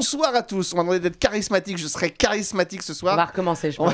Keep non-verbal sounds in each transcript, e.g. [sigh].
Bonsoir à tous. On m'a demandé d'être charismatique. Je serai charismatique ce soir. On va recommencer, je pense.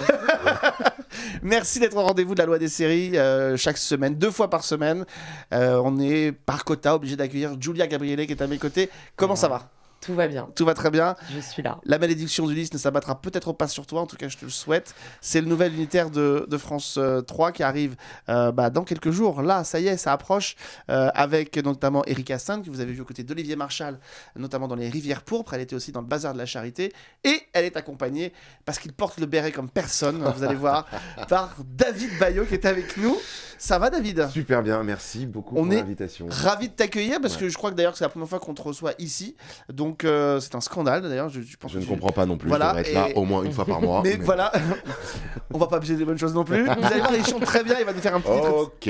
[laughs] Merci d'être au rendez-vous de la loi des séries euh, chaque semaine, deux fois par semaine. Euh, on est par quota obligé d'accueillir Julia Gabriele qui est à mes côtés. Comment ça va tout va bien. Tout va très bien. Je suis là. La malédiction d'Ulysse ne s'abattra peut-être pas sur toi, en tout cas je te le souhaite. C'est le nouvel unitaire de, France 3 euh, qui arrive euh, bah, dans quelques jours. Là, ça y est, ça approche euh, avec notamment Erika Sainte, que vous avez vu aux côtés d'Olivier Marchal, notamment dans les Rivières Pourpres. Elle était aussi dans le Bazar de la Charité. Et elle est accompagnée, parce qu'il porte le béret comme personne, vous allez voir, [laughs] par David Bayot qui est avec nous. Ça va, David Super bien, merci beaucoup On pour l'invitation. Ravi de t'accueillir, parce que je crois que d'ailleurs c'est la première fois qu'on te reçoit ici. Donc, euh, c'est un scandale d'ailleurs. Je, je ne comprends pas non plus. Voilà, je être là au moins une fois par mois. [laughs] Mais, voilà, [laughs] on va pas abuser des bonnes choses non plus. Vous allez voir, il chante très bien. Il va nous faire un petit. Ok.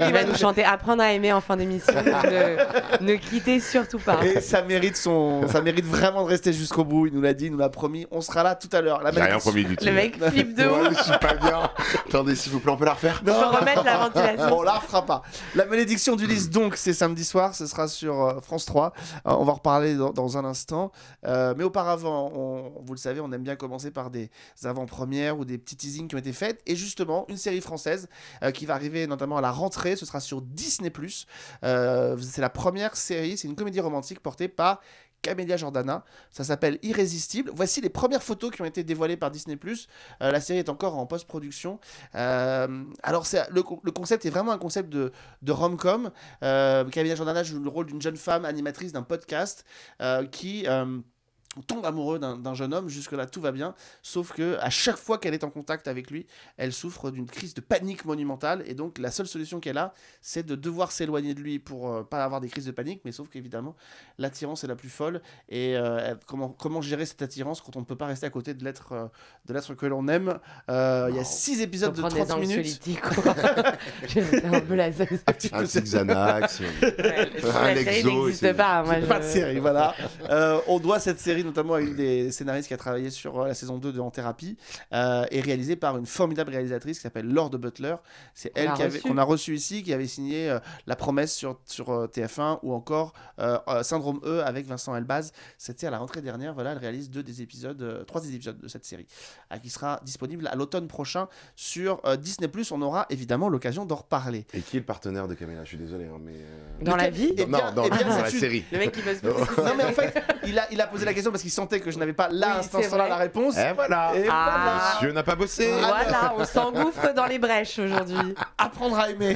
il va nous chanter Apprendre à aimer en fin d'émission. ne, ne quittez surtout pas. Et ça mérite son, ça mérite vraiment de rester jusqu'au bout. Il nous l'a dit, il nous l'a promis. On sera là tout à l'heure. J'ai rien promis du tout. Le mec flippe de ouf. je suis pas bien. Attendez, s'il vous plaît, on peut la refaire. on va remettre la ventilation. On la refera pas. La malédiction d'Ulysse donc c'est samedi soir. Ce sera sur euh, France 3. Euh, on va reparler dans, un instant. Euh, mais auparavant, vous le savez, on aime bien commencer par des avant-premières ou des petits teasings qui ont été faits. Et justement, une série française euh, qui va arriver notamment à la rentrée, ce sera sur Disney. Euh, c'est la première série, c'est une comédie romantique portée par Camélia Jordana. Ça s'appelle Irrésistible. Voici les premières photos qui ont été dévoilées par Disney. Euh, la série est encore en post-production. Euh, alors, le, concept est vraiment un concept de, rom-com. Euh, Camélia Jordana joue le rôle d'une jeune femme animatrice d'un podcast qui tombe amoureux d'un jeune homme, jusque-là tout va bien, sauf que à chaque fois qu'elle est en contact avec lui, elle souffre d'une crise de panique monumentale, et donc la seule solution qu'elle a, c'est de devoir s'éloigner de lui pour euh, pas avoir des crises de panique, mais sauf qu'évidemment, l'attirance est la plus folle, et euh, comment, comment gérer cette attirance quand on ne peut pas rester à côté de l'être euh, de que l'on aime Il y a 6 épisodes de 30 minutes. la de voilà. on doit cette série notamment à une des scénaristes qui a travaillé sur euh, la saison 2 de En Thérapie, et euh, réalisée par une formidable réalisatrice qui s'appelle Laure Butler. C'est elle qu'on a reçue ici, qui avait signé euh, La promesse sur, sur TF1 ou encore Syndrome E avec Vincent Elbaz. C'était à la rentrée dernière. Voilà, elle réalise deux des épisodes, trois des épisodes de cette série, qui sera disponible à l'automne prochain sur Disney. On aura évidemment l'occasion d'en reparler. Et qui est le partenaire de Caméra Je suis désolé, hein, mais. Dans la vie Non, eh dans, la série. Le mec qui [laughs] Non, mais en fait, il a, il a posé la question parce qu'il sentait que je n'avais pas là, à là la réponse. Et voilà. Et ah. Monsieur n'a pas bossé. Voilà, on [laughs] s'engouffre dans les brèches aujourd'hui. Apprendre à aimer.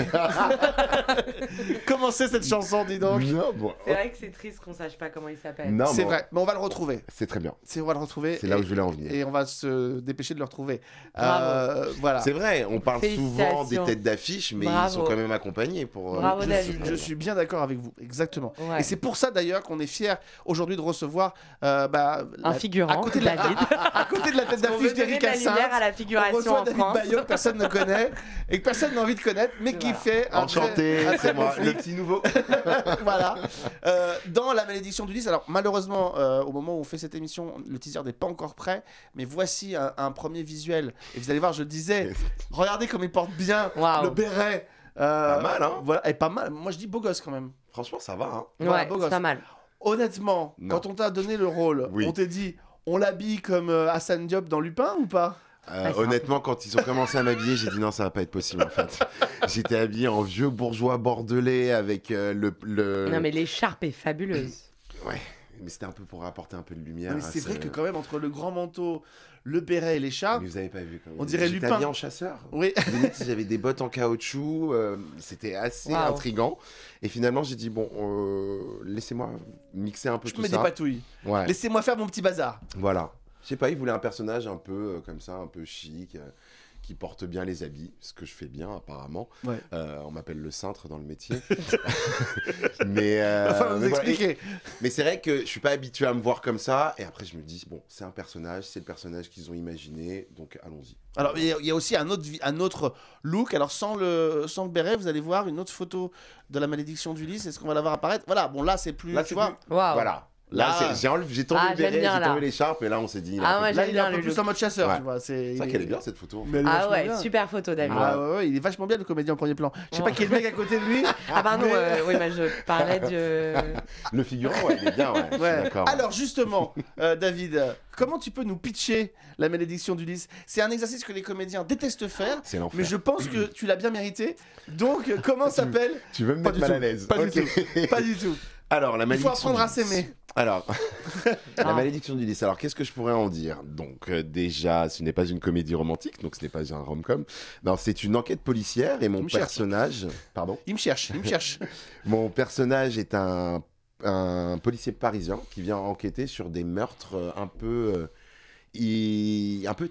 [laughs] comment c'est cette chanson, dis donc C'est vrai que c'est triste qu'on sache pas comment il s'appelle. C'est vrai, mais on va le retrouver. C'est très bien. C'est on va le retrouver. C'est là où je voulais en venir. Et on va se dépêcher de le retrouver. Euh, voilà. C'est vrai, on parle souvent des têtes d'affiche, mais ils sont quand même accompagnés pour. Euh, Bravo, Je, suis bien d'accord avec vous, exactement. Et c'est pour ça d'ailleurs qu'on est fier aujourd'hui de recevoir. Euh, bah, un figurant, à côté de la, David. À, côté de la tête d'affiche d'Eric à que personne ne connaît et que personne n'a envie de connaître, mais qui fait un Enchanté, c'est moi, le petit nouveau. [laughs] voilà. Euh, dans La malédiction du 10, alors malheureusement, euh, au moment où on fait cette émission, le teaser n'est pas encore prêt, mais voici un, premier visuel. Et vous allez voir, je disais, [laughs] regardez comme il porte bien le béret. Euh, pas mal, hein Voilà, et pas mal. Moi, je dis beau gosse quand même. Franchement, ça va. Hein. Ouais, pas mal honnêtement, quand on t'a donné le rôle, on t'a dit on l'habille comme euh, Hassan Diop dans Lupin ou pas euh, ah, honnêtement, quand ils ont commencé à m'habiller, j'ai dit non, ça va pas être possible en fait. [laughs] J'étais habillé en vieux bourgeois bordelais avec euh, le, le. Non, mais l'écharpe est fabuleuse. ouais mais c'était un peu pour apporter un peu de lumière. c'est vrai que quand même entre le grand manteau, le béret et les Mais vous avez pas vu On dirait Lupin. en chasseur. Oui. [laughs] j'avais des bottes en caoutchouc. Euh, c'était assez intrigant. Et finalement, j'ai dit bon, euh, laissez-moi mixer un peu tout ça. Je mets des patouilles. Laissez-moi faire mon petit bazar. Voilà. Je sais pas, il voulait un personnage un peu euh, comme ça, un peu chic qui porte bien les habits, ce que je fais bien apparemment. Euh, on m'appelle le cintre dans le métier. [laughs] [laughs] Euh, mais c'est vrai que je suis pas habitué à me voir comme ça. Et après, je me dis bon, c'est un personnage, c'est le personnage qu'ils ont imaginé, donc allons-y. Alors, il y a aussi un autre, un autre look. Alors, sans le, sans béret, vous allez voir une autre photo de la malédiction d'Ulysse. Est-ce qu'on va la voir apparaître Voilà, bon, là, c'est plus. Là, tu vois Voilà. Là, j'ai j'ai tombé ah, le béret, j'ai tombé l'écharpe et là on s'est dit. Là, ah ouais, il est un peu plus en mode chasseur, tu vois. C'est ça qu'elle est bien cette photo. Ah ouais, super photo David. Ah ouais, il est vachement bien le comédien en premier plan. Je sais pas oh. qui est le mec à côté de lui. Ah pardon, non, euh, oui, bah, je parlais de. [laughs] Le figurant, ouais, il est bien, ouais. Alors justement, euh, David, comment tu peux nous pitcher la malédiction d'Ulysse C'est un exercice que les comédiens détestent faire, mais je pense que tu l'as bien mérité. Donc comment s'appelle Tu veux me mettre mal à l'aise Pas du tout. Pas du tout. Alors, la malédiction. Il faut Alors, [laughs] la ah. malédiction du lit. Alors, qu'est-ce que je pourrais en dire Donc, euh, déjà, ce n'est pas une comédie romantique, donc ce n'est pas un rom-com. Non, c'est une enquête policière et mon personnage. Pardon Il me cherche, il me cherche. [laughs] mon personnage est un, policier parisien qui vient enquêter sur des meurtres euh, un peu. Euh, un peu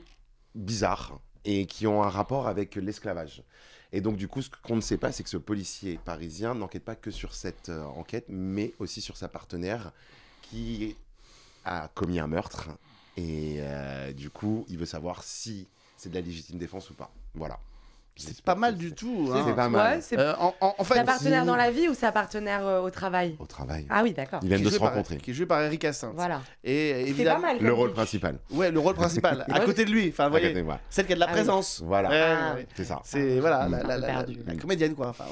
bizarres et qui ont un rapport avec l'esclavage. Et donc, du coup, ce qu'on ne sait pas, c'est que ce policier parisien n'enquête pas que sur cette euh, enquête, mais aussi sur sa partenaire qui a commis un meurtre. Et euh, du coup, il veut savoir si c'est de la légitime défense ou pas. Voilà. C'est hein. pas mal du tout. C'est pas euh, mal. C'est un partenaire dans la vie ou c'est partenaire euh, au travail Au travail. Ah oui, d'accord. Il vient de se rencontrer. qui est joué par Eric Assin. Voilà. Et évidemment, pas mal, le rôle principal. Ouais, le rôle principal. [laughs] à côté de lui. Enfin, vous voyez, celle qui a de la ah présence. Voilà. Ah c'est ça. C'est voilà, la, comédienne, quoi. Enfin,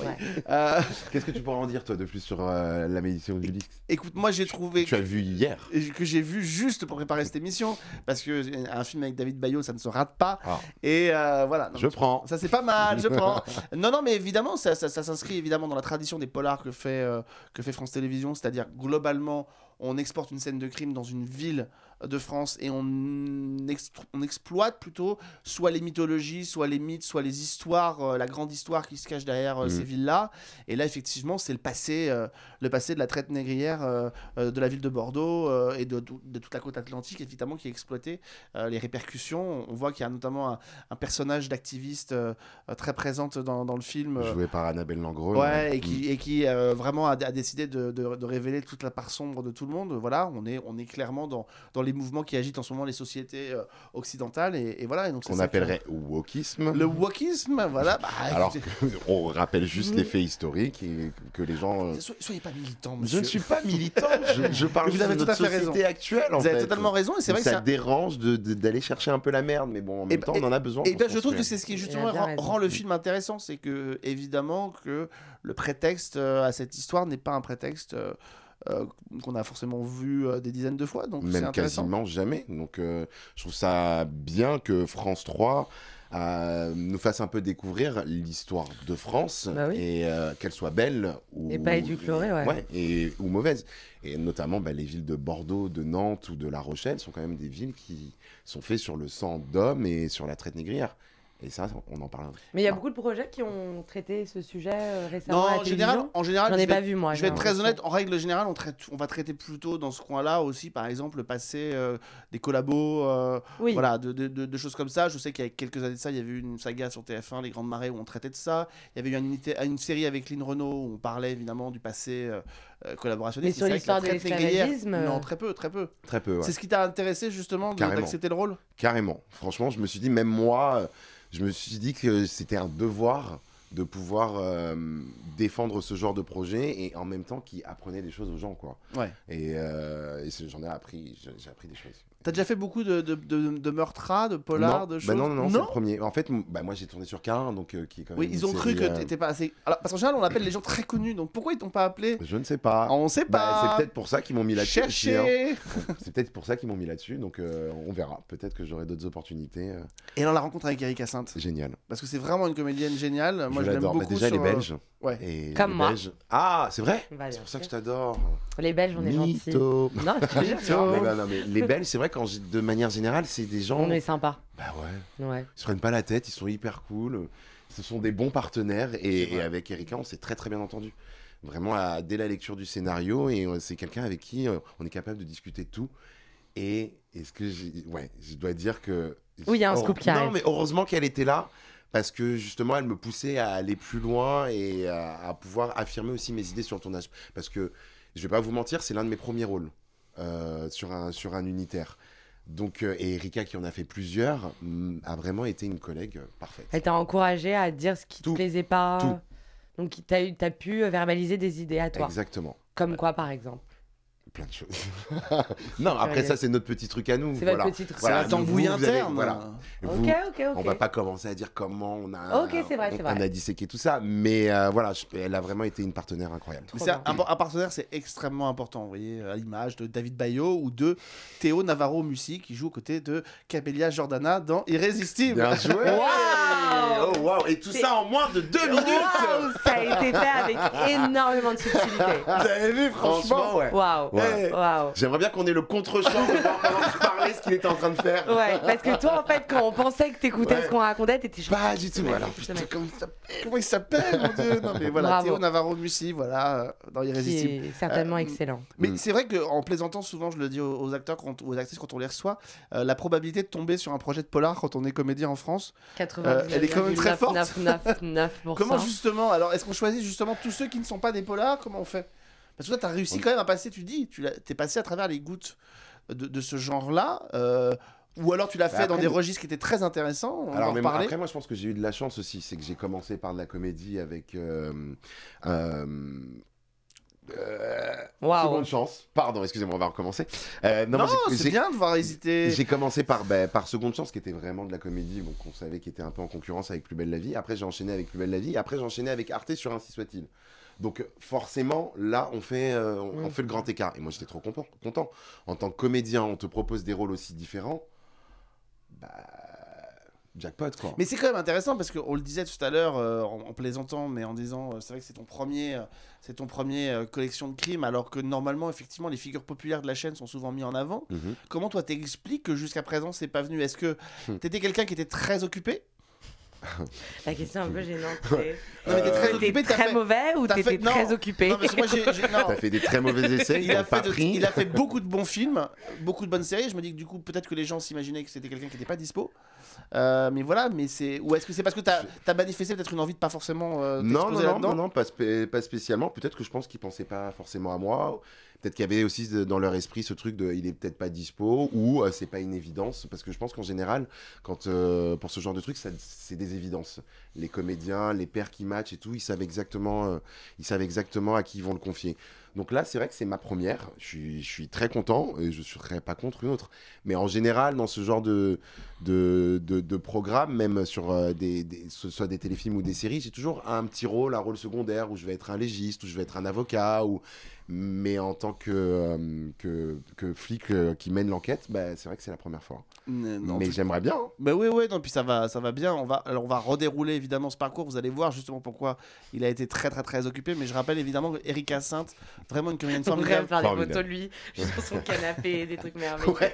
euh, [laughs] Qu'est-ce que tu pourrais en dire, toi, de plus sur la médiation du disque Écoute, moi, j'ai trouvé. Tu as vu hier Que j'ai vu juste pour préparer cette émission. Parce qu'un film avec David Bayo, ça ne se rate pas. Ah. Et voilà. Je prends. Ça, c'est pas mal je [laughs] non, non, mais évidemment, ça, s'inscrit évidemment dans la tradition des polars que fait, euh, que fait France Télévisions, c'est-à-dire globalement, on exporte une scène de crime dans une ville de France et on, on, exploite plutôt soit les mythologies, soit les mythes, soit les histoires, euh, la grande histoire qui se cache derrière euh, ces mm. villes-là. Et là, effectivement, c'est le passé, euh, le passé de la traite négrière de la ville de Bordeaux et de, de, toute la côte atlantique, évidemment, qui a exploité les répercussions, on voit qu'il y a notamment un, personnage d'activiste très présente dans, dans le film. Joué par Annabelle Langreux et qui, mm. et qui vraiment a, décidé de, de, révéler toute la part sombre de tout le monde. Voilà, on est, on est clairement dans, dans les mouvements qui agitent en ce moment les sociétés euh, occidentales. Et, voilà. Et donc, Qu'on appellerait wokisme. Le wokisme, voilà. Bah, [laughs] Alors, [laughs] on rappelle juste les mm. faits historiques et que les gens. Euh, soyez pas militant, monsieur. Je ne suis pas militant. [laughs] je, parle vous de notre société actuelle. En vous avez totalement raison. Et c'est vrai ça que ça dérange d'aller chercher un peu la merde. Mais bon, en eh même bah, temps, on en a besoin. Et eh bien, bah, je trouve que c'est ce qui justement rend, le film intéressant. C'est que, évidemment, que le prétexte euh, à cette histoire n'est pas un prétexte. Euh, qu'on a forcément vu euh, des dizaines de fois. Donc Même quasiment jamais. Donc euh, je trouve ça bien que France 3 nous fasse un peu découvrir l'histoire de France bah et qu'elle soit belle ou et pas ou mauvaise. Et notamment bah, les villes de Bordeaux, de Nantes ou de La Rochelle sont quand même des villes qui sont faites sur le sang d'hommes et sur la traite négrière. Et ça, on en parle. Mais il y a beaucoup de projets qui ont traité ce sujet euh, récemment. en, général, en général, j'en ai pas vu moi. Je vais être très honnête, en règle générale, on, traite, on va traiter plutôt dans ce coin-là aussi, par exemple, passer passé euh, des collabos, euh, voilà, de, choses comme ça. Je sais qu'il y a quelques années de ça, il y avait eu une saga sur TF1, Les Grandes Marées, où on traitait de ça. Il y avait eu une, une série avec Lynn Renault où on parlait évidemment du passé euh, collaborationniste. sur l'histoire de l'esclavagisme. Euh. Non, très peu, très peu. Très peu. C'est ce qui t'a intéressé justement d'accepter le rôle Carrément. Franchement, je me suis dit, même moi, euh, je me suis dit que c'était un devoir de pouvoir défendre ce genre de projet et en même temps qui apprenait des choses aux gens quoi. Ouais. Et, et j'en ai appris, j'ai appris des choses. T'as déjà fait beaucoup de, de, de, de meurtras, de polars, de bah choses Non, non, non, c'est le premier. En fait, bah moi j'ai tourné sur k donc euh, qui est quand même. Oui, ils ont cru que euh, t'étais pas assez. Alors, parce qu'en général, on appelle les gens très connus, donc pourquoi ils t'ont pas appelé Je ne sais pas. on sait bah, pas. c'est peut-être pour ça qu'ils m'ont mis là-dessus. Hein. [laughs] C'est peut-être pour ça qu'ils m'ont mis là-dessus, donc euh, on verra. Peut-être que j'aurai d'autres opportunités. Et dans la rencontre avec Eric Sainte Génial. Parce que c'est vraiment une comédienne géniale. Moi, je, l'aime beaucoup. déjà, les Belges. Ouais. Comme moi. Ah, c'est vrai C'est pour ça que je t'adore. Les Belges, on est gentils. Non, [laughs] les Belges, c'est vrai de manière générale, c'est des gens. On est sympa. Bah ouais. ouais. Ils se prennent pas la tête, ils sont hyper cool. Ce sont des bons partenaires. Et, avec Erika, on s'est très très bien entendu. Vraiment, dès la lecture du scénario, et euh, c'est quelqu'un avec qui euh, on est capable de discuter de tout. Et est-ce que ouais, je dois dire que oui, il y a un scoop Non, mais heureusement qu'elle était là parce que justement, elle me poussait à aller plus loin et à, pouvoir affirmer aussi mes idées sur le tournage. Parce que je vais pas vous mentir, c'est l'un de mes premiers rôles. Euh, sur, un, sur un unitaire. Donc, euh, et Erika, qui en a fait plusieurs, mm, a vraiment été une collègue euh, parfaite. Elle t'a encouragé à dire ce qui ne te plaisait pas. Donc, tu as, as, pu verbaliser des idées à toi. Exactement. Comme quoi, par exemple plein de choses. [laughs] non, après ça, c'est notre petit truc à nous. C'est voilà. petit truc. c'est un interne. voilà. On va pas commencer à dire comment on a, disséqué tout ça. Mais euh, voilà, elle a vraiment été une partenaire incroyable. Un, partenaire, c'est extrêmement important. Vous voyez, à l'image de David Bayo ou de Théo Navarro Mussi qui joue aux côtés de Cabelia Jordana dans Irrésistible. Bien joué [laughs] Oh, Et tout ça en moins de deux minutes. ça a été fait avec énormément de subtilité. Vous avez vu, franchement, ouais. Eh. J'aimerais bien qu'on ait le contre-champ Pour pouvoir parler ce qu'il était en train de faire. Ouais, parce que toi, en fait, quand on pensait que t'écoutais ce qu'on racontait, t'étais genre. Pas du tout. comment il s'appelle Comment il s'appelle, mon dieu Théo Navarro Mussi, voilà, euh, dans Irrésistible. Qui est certainement euh, excellent. Mais mm. c'est vrai qu'en plaisantant, souvent, je le dis aux, acteurs, aux actrices, quand on les reçoit, euh, la probabilité de tomber sur un projet de polar quand on est comédien en France. 80% elle est quand même très forte. [laughs] Comment justement Alors, est-ce qu'on choisit justement tous ceux qui ne sont pas des polars Comment on fait Parce que toi, tu as réussi quand même à passer, tu dis, tu es passé à travers les gouttes de, ce genre-là. Euh, ou alors tu l'as bah, fait dans des registres qui étaient très intéressants. alors, mais après, moi, je pense que j'ai eu de la chance aussi, c'est que j'ai commencé par de la comédie avec euh, euh, Seconde chance. Pardon, excusez-moi, on va recommencer. Euh, non, c'est bien de voir hésiter. J'ai commencé par, bah, par Seconde chance, qui était vraiment de la comédie, donc on savait qu'il était un peu en concurrence avec Plus belle la vie. Après, j'ai enchaîné avec Plus belle la vie. Après, j'ai enchaîné avec Arte sur Ainsi soit-il. Donc forcément, là, on fait, euh, on, fait le grand écart. Et moi, j'étais trop content, content. En tant que comédien, on te propose des rôles aussi différents. Bah, jackpot quoi. Mais c'est quand même intéressant parce qu'on le disait tout à l'heure euh, en, plaisantant, mais en disant euh, c'est vrai que c'est ton premier, euh, c'est ton premier collection de crimes, alors que normalement effectivement les figures populaires de la chaîne sont souvent mis en avant. Mhm. Comment toi t'expliques que jusqu'à présent c'est pas venu Est-ce que hmm. t'étais quelqu'un qui était très occupé [laughs] la question est un peu gênante. T'étais très, occupé, mauvais ou t'étais très occupé T'as fait des très mauvais [laughs] essais. Il a, fait il a fait beaucoup de bons films, beaucoup de bonnes séries. Je me dis que du coup, peut-être que les gens s'imaginaient que c'était quelqu'un qui n'était pas dispo. Euh, mais voilà, mais c'est. Ou est-ce que c'est parce que tu as, manifesté peut-être une envie de pas forcément. Euh, non, non, non, pas, spécialement. Peut-être que je pense qu'ils pensaient pas forcément à moi. Peut-être qu'il y avait aussi dans leur esprit ce truc de il est peut-être pas dispo ou ce euh, c'est pas une évidence. Parce que je pense qu'en général, quand, pour ce genre de truc, c'est des évidences. Les comédiens, les pères qui matchent et tout, ils savent exactement, ils savent exactement à qui ils vont le confier. Donc là, c'est vrai que c'est ma première. Je suis, très content et je ne serais pas contre une autre. Mais en général, dans ce genre de, de, programme, même sur euh, des, ce soit des téléfilms ou des séries, j'ai toujours un petit rôle, un rôle secondaire où je vais être un légiste, où je vais être un avocat. Ou mais en tant que, euh, que, flic euh, qui mène l'enquête, bah, c'est vrai que c'est la première fois. mais j'aimerais bien. mais hein. bah oui, oui, non, puis ça va, ça va bien. On va, alors on va redérouler évidemment ce parcours. Vous allez voir justement pourquoi il a été très, très, très occupé. Mais je rappelle évidemment qu'Eric Sainte, vraiment une comédienne formidable. On pourrait faire des photos de lui, [laughs] sur son canapé, des trucs merveilleux. [laughs]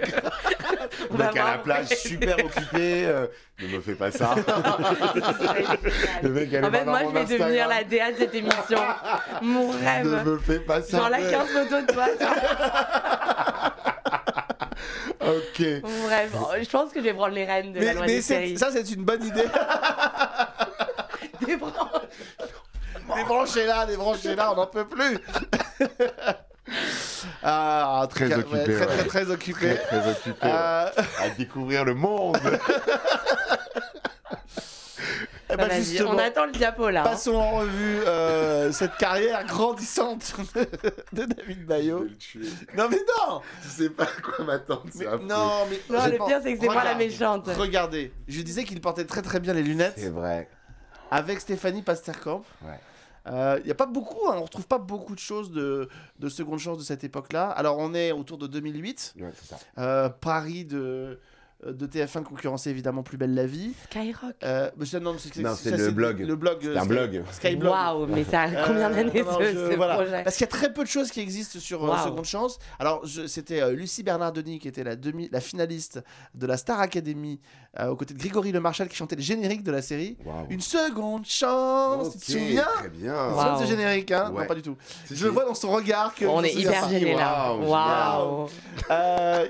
[laughs] Donc à la plage, super occupé. Euh, ne me fais pas ça. [laughs] en fait, moi, je vais devenir la DA de cette émission. [laughs] Mon rêve. Ne me fais pas ça. Genre la 15 photos de toi. ok. Mon rêve. Oh, je pense que je vais prendre les rênes de mais, la loi mais des séries. Ça, c'est une bonne idée. Débranchez-la, débranchez-la, on n'en peut plus. Ah, ah très, occupé, très, occupé. Très, occupé. Euh. À découvrir le monde. [laughs] Eh ben, on attend le diapo là. Hein. Passons en revue euh, cette carrière grandissante [laughs] de David Bayo. Non mais non Tu sais pas à quoi m'attendre. Non mais non, le pire c'est que c'est moi la méchante. Regardez, je disais qu'il portait très très bien les lunettes. C'est vrai. Avec Stéphanie Pasterkamp. Ouais. Il euh, n'y a pas beaucoup, hein, on retrouve pas beaucoup de choses de, de seconde chance de cette époque-là. Alors on est autour de 2008, ça. Euh, Paris de, euh, de TF1 concurrencer évidemment Plus belle la vie. Skyrock. Euh, non, c'est, c'est, le, blog. le blog. C'est un euh, blog. Skyblog. Waouh, mais ça a euh, combien d'années ce, projet Parce qu'il y a très peu de choses qui existent sur Seconde Chance. Alors, c'était Lucie Bernard-Denis qui était la, demi, la finaliste de la Star Academy aux côtés de Grégory Marchal qui chantait le générique de la série. Une seconde chance. tu te souviens Très bien. C'est le générique hein Non, pas du tout. je vois dans son regard que. On est hyper gêné là. Waouh.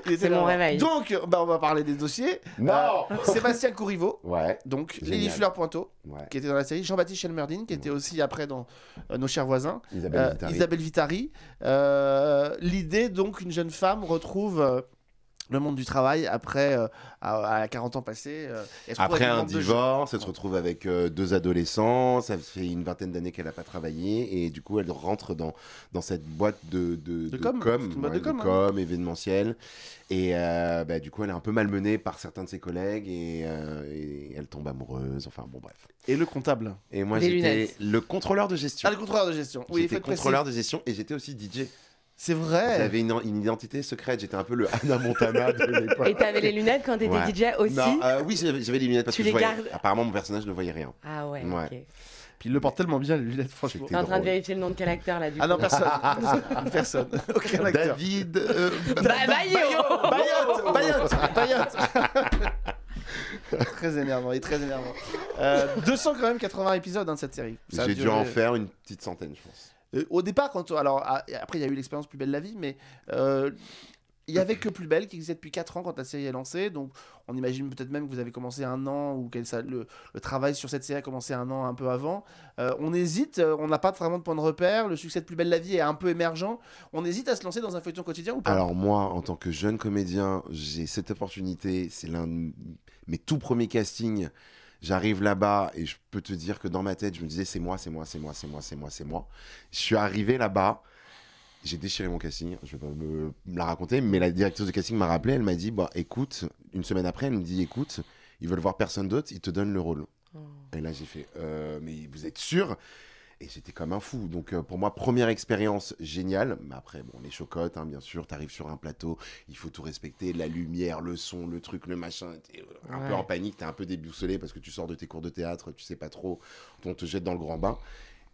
C'est mon réveil. Donc, bah, on va parler des deux non euh, Sébastien Courriveau. Ouais. Donc, Lily Fleur Pointeau, qui était dans la série. Jean-Baptiste Chelmerdine, qui était mm. aussi après dans euh, Nos chers voisins. Isabelle euh, Vitari. Isabelle Vitari. L'idée, donc, une jeune femme retrouve le monde du travail après euh, à, 40 ans passés. Euh, après un divorce, elle se retrouve avec euh, deux adolescents, ça fait une vingtaine d'années qu'elle n'a pas travaillé et du coup elle rentre dans, dans cette boîte de, de, de, com, hein. événementiel et bah, du coup elle est un peu malmenée par certains de ses collègues et, elle tombe amoureuse, enfin bon bref. Et le comptable Et moi j'étais le contrôleur de gestion. Ah le contrôleur de gestion, oui. J'étais contrôleur de gestion et j'étais aussi DJ. C'est vrai. J'avais une, une, identité secrète. J'étais un peu le [laughs] Anna Montana de l'époque. Et t'avais les lunettes quand t'étais DJ aussi non, euh, Oui, j'avais les lunettes parce que je voyais... gardes... apparemment mon personnage ne voyait rien. Ah ouais, ok. Puis il le porte tellement bien, les lunettes, franchement. T'es en train de vérifier le nom de quel acteur là du Ah non, personne. [laughs] [laughs] personne. Aucun acteur. David. Euh, Bayot Bayot. Oh. Bayot. Bayot. Très énervant, il est très énervant. Euh, épisodes hein, dans cette série. J'ai dû en faire une petite centaine, je pense. Euh, au départ, quand alors ah, après il y a eu l'expérience plus belle la vie, mais euh, il n'y avait que Plus Belle qui existait depuis 4 ans quand la série est lancée. Donc, on imagine peut-être même que vous avez commencé un an ou que le, travail sur cette série a commencé un an un peu avant. Euh, on hésite, on n'a pas vraiment de point de repère. Le succès de Plus Belle la Vie est un peu émergent. On hésite à se lancer dans un feuilleton quotidien ou pas Alors, moi, en tant que jeune comédien, j'ai cette opportunité. C'est l'un de mes tout premiers castings. J'arrive là-bas et je peux te dire que dans ma tête, je me disais c'est moi, c'est moi, c'est moi, c'est moi, c'est moi, c'est moi. Je suis arrivé là-bas, j'ai déchiré mon casting, je vais pas me la raconter, mais la directrice de casting m'a rappelé, elle m'a dit bah écoute, une semaine après, elle me dit écoute, ils veulent voir personne d'autre, ils te donnent le rôle. Oh. Et là j'ai fait euh, mais vous êtes sûr et j'étais comme un fou. Donc, euh, pour moi, première expérience géniale. Mais après, bon, les chocottes, hein, bien sûr, Tu arrives sur un plateau, il faut tout respecter la lumière, le son, le truc, le machin. es euh, un peu en panique, tu es un peu déboussolé parce que tu sors de tes cours de théâtre, tu sais pas trop, on te jette dans le grand bain.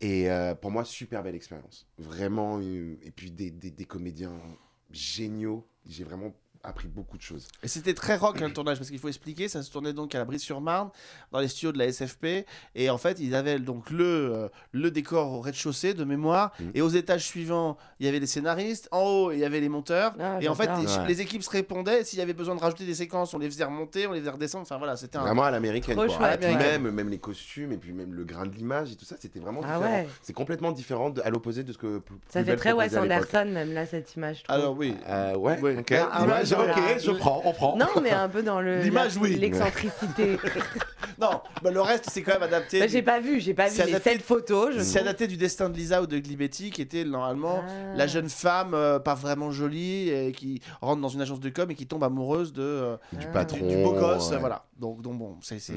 Et euh, pour moi, super belle expérience. Vraiment. et puis, des comédiens géniaux. J'ai vraiment appris beaucoup de choses. Et c'était très rock hein, le tournage, parce qu'il faut expliquer, ça se tournait donc à la Brise-sur-Marne, dans les studios de la SFP, et en fait ils avaient donc le, euh, le décor au rez-de-chaussée de mémoire, mm. et aux étages suivants il y avait les scénaristes, en haut il y avait les monteurs, ah, et en fait les, équipes se répondaient, s'il y avait besoin de rajouter des séquences, on les faisait remonter, on les faisait redescendre, enfin voilà, c'était un... Vraiment à l'américaine, même, même les costumes, et puis même le grain de l'image et tout ça, c'était vraiment ah C'est complètement différent à l'opposé de ce que... ça fait très Wes Anderson même là cette image. Alors oui, euh, ouais, ouais ok, je prends, on prend. Non, mais un peu dans le L'excentricité. [laughs] non, le reste, c'est quand même adapté. Bah, j'ai pas vu, j'ai pas vu les adapté... cette photo. C'est adapté du destin de Lisa ou de Glibetti, qui était normalement ah. la jeune femme euh, pas vraiment jolie et qui rentre dans une agence de com et qui tombe amoureuse de euh, du patron, du, beau gosse, voilà. Donc, donc bon, c'est. Mm.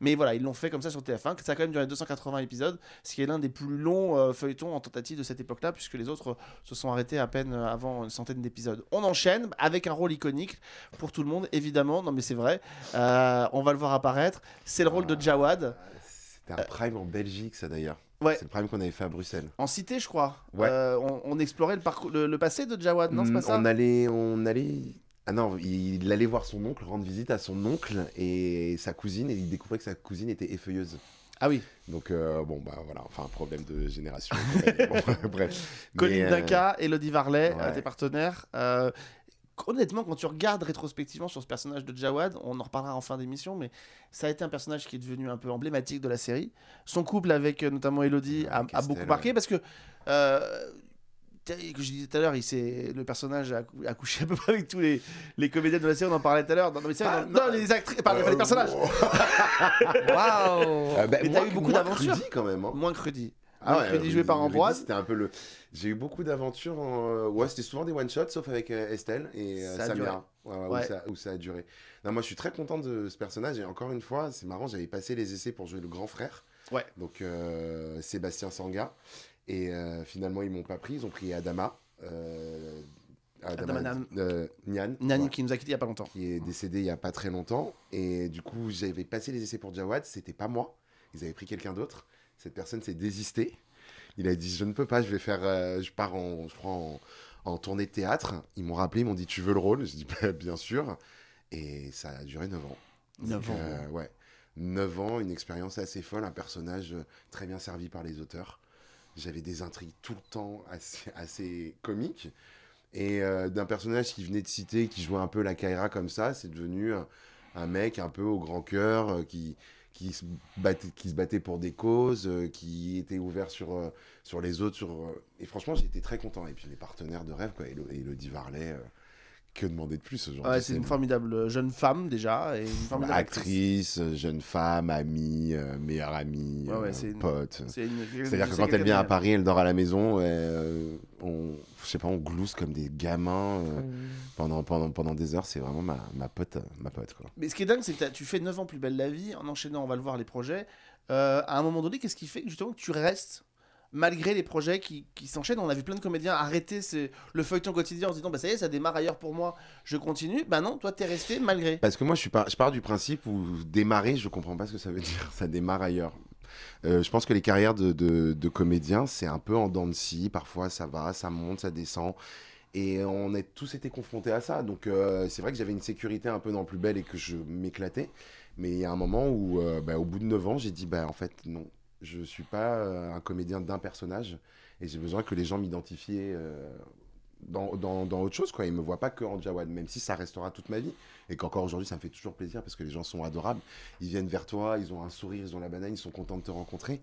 Mais voilà, ils l'ont fait comme ça sur TF1. Ça a quand même duré 280 épisodes, ce qui est l'un des plus longs euh, feuilletons en tentative de cette époque-là, puisque les autres se sont arrêtés à peine avant une centaine d'épisodes. On enchaîne avec un rôle iconique pour tout le monde, évidemment. Non, mais c'est vrai. Euh, on va le voir apparaître. C'est le rôle de ah, Jawad. C'était un prime en Belgique, ça d'ailleurs. Ouais. C'est le prime qu'on avait fait à Bruxelles. En cité, je crois. Ouais. Euh, on, explorait le, parcours, le, passé de Jawad, non C'est pas mm, ça On allait, on allait. Ah non, il, allait voir son oncle, rendre visite à son oncle et sa cousine, et il découvrait que sa cousine était effeuilleuse. Ah oui. Donc, euh, bon, bah voilà, enfin, un problème de génération. [laughs] [laughs] bref. Colin Daca, Elodie Varlet, tes partenaires honnêtement, quand tu regardes rétrospectivement sur ce personnage de Jawad, on en reparlera en fin d'émission, mais ça a été un personnage qui est devenu un peu emblématique de la série. Son couple avec euh, notamment Elodie a, beaucoup marqué parce que. Euh, que je disais tout à l'heure, le personnage a, couché à peu près avec tous les, les comédiens de la série, on en parlait tout à l'heure. Non, mais non, non, les actrices, pas les euh, personnages. [laughs] Waouh! wow. Euh, bah, mais t'as eu beaucoup d'aventures. quand même. Hein. Moins crudit ah ouais, rédigé euh, par Ambroise. C'était un peu le. J'ai eu beaucoup d'aventures. Euh, ouais, c'était souvent des one shots, sauf avec euh, Estelle et ça Samira. Ouais, où, ça, a duré. Non, moi, je suis très content de ce personnage. Et encore une fois, c'est marrant. J'avais passé les essais pour jouer le grand frère. Ouais. Donc Sébastien Sanga. Et finalement, ils m'ont pas pris. Ils ont pris Adama. Adama, euh, Nyan, Nyan qui nous a quitté il y a pas longtemps. Qui est décédé il y a pas très longtemps. Et du coup, j'avais passé les essais pour Jawad, c'était pas moi. Ils avaient pris quelqu'un d'autre. Cette personne s'est désistée. Il a dit Je ne peux pas, je vais faire. Euh, je pars en, je prends en, tournée de théâtre. Ils m'ont rappelé, ils m'ont dit Tu veux le rôle Je dis [laughs] bah, Bien sûr. Et ça a duré 9 ans. 9 ans euh, Ouais. 9 ans, une expérience assez folle, un personnage euh, très bien servi par les auteurs. J'avais des intrigues tout le temps assez, comiques. Et d'un personnage qui venait de citer, qui jouait un peu la Kaira comme ça, c'est devenu un mec un peu au grand cœur, qui, qui se battaient, qui se pour des causes, euh, qui étaient ouverts sur, euh, sur les autres. Sur, euh, et franchement, j'étais très content. Et puis les partenaires de rêve, quoi, Elodie Varlet, que demander de plus aujourd'hui C'est une formidable jeune femme déjà. Et bah, actrice, euh, jeune femme, amie, euh, meilleure amie, euh, pote. C'est-à-dire que quand elle vient à Paris, elle dort à la maison, on, je sais pas, on glousse comme des gamins pendant, pendant, pendant des heures. C'est vraiment ma, ma, pote. Ma pote quoi. Mais ce qui est dingue, c'est que tu fais 9 ans plus belle la vie en enchaînant, on va le voir, les projets. à un moment donné, qu'est-ce qui fait justement que tu restes malgré les projets qui, s'enchaînent. On a vu plein de comédiens arrêter le feuilleton quotidien en se disant bah, ça y est, ça démarre ailleurs pour moi, je continue. Ben non, toi, t'es resté malgré. Parce que moi, je, suis pars du principe où démarrer, je ne comprends pas ce que ça veut dire, ça démarre ailleurs. Euh, je pense que les carrières de, comédiens, c'est un peu en dents de scie. Parfois, ça va, ça monte, ça descend. Et on a tous été confrontés à ça. Donc, euh, c'est vrai que j'avais une sécurité un peu dans le plus belle et que je m'éclatais. Mais il y a un moment où, euh, bah, au bout de 9 ans, j'ai dit, bah, en fait, non, je ne suis pas euh, un comédien d'un personnage et j'ai besoin que les gens m'identifient euh, dans, dans, dans, autre chose. Quoi. Ils ne me voient pas que en Jawad, même si ça restera toute ma vie. Et qu'encore aujourd'hui, ça me fait toujours plaisir parce que les gens sont adorables. Ils viennent vers toi, ils ont un sourire, ils ont la banane, ils sont contents de te rencontrer.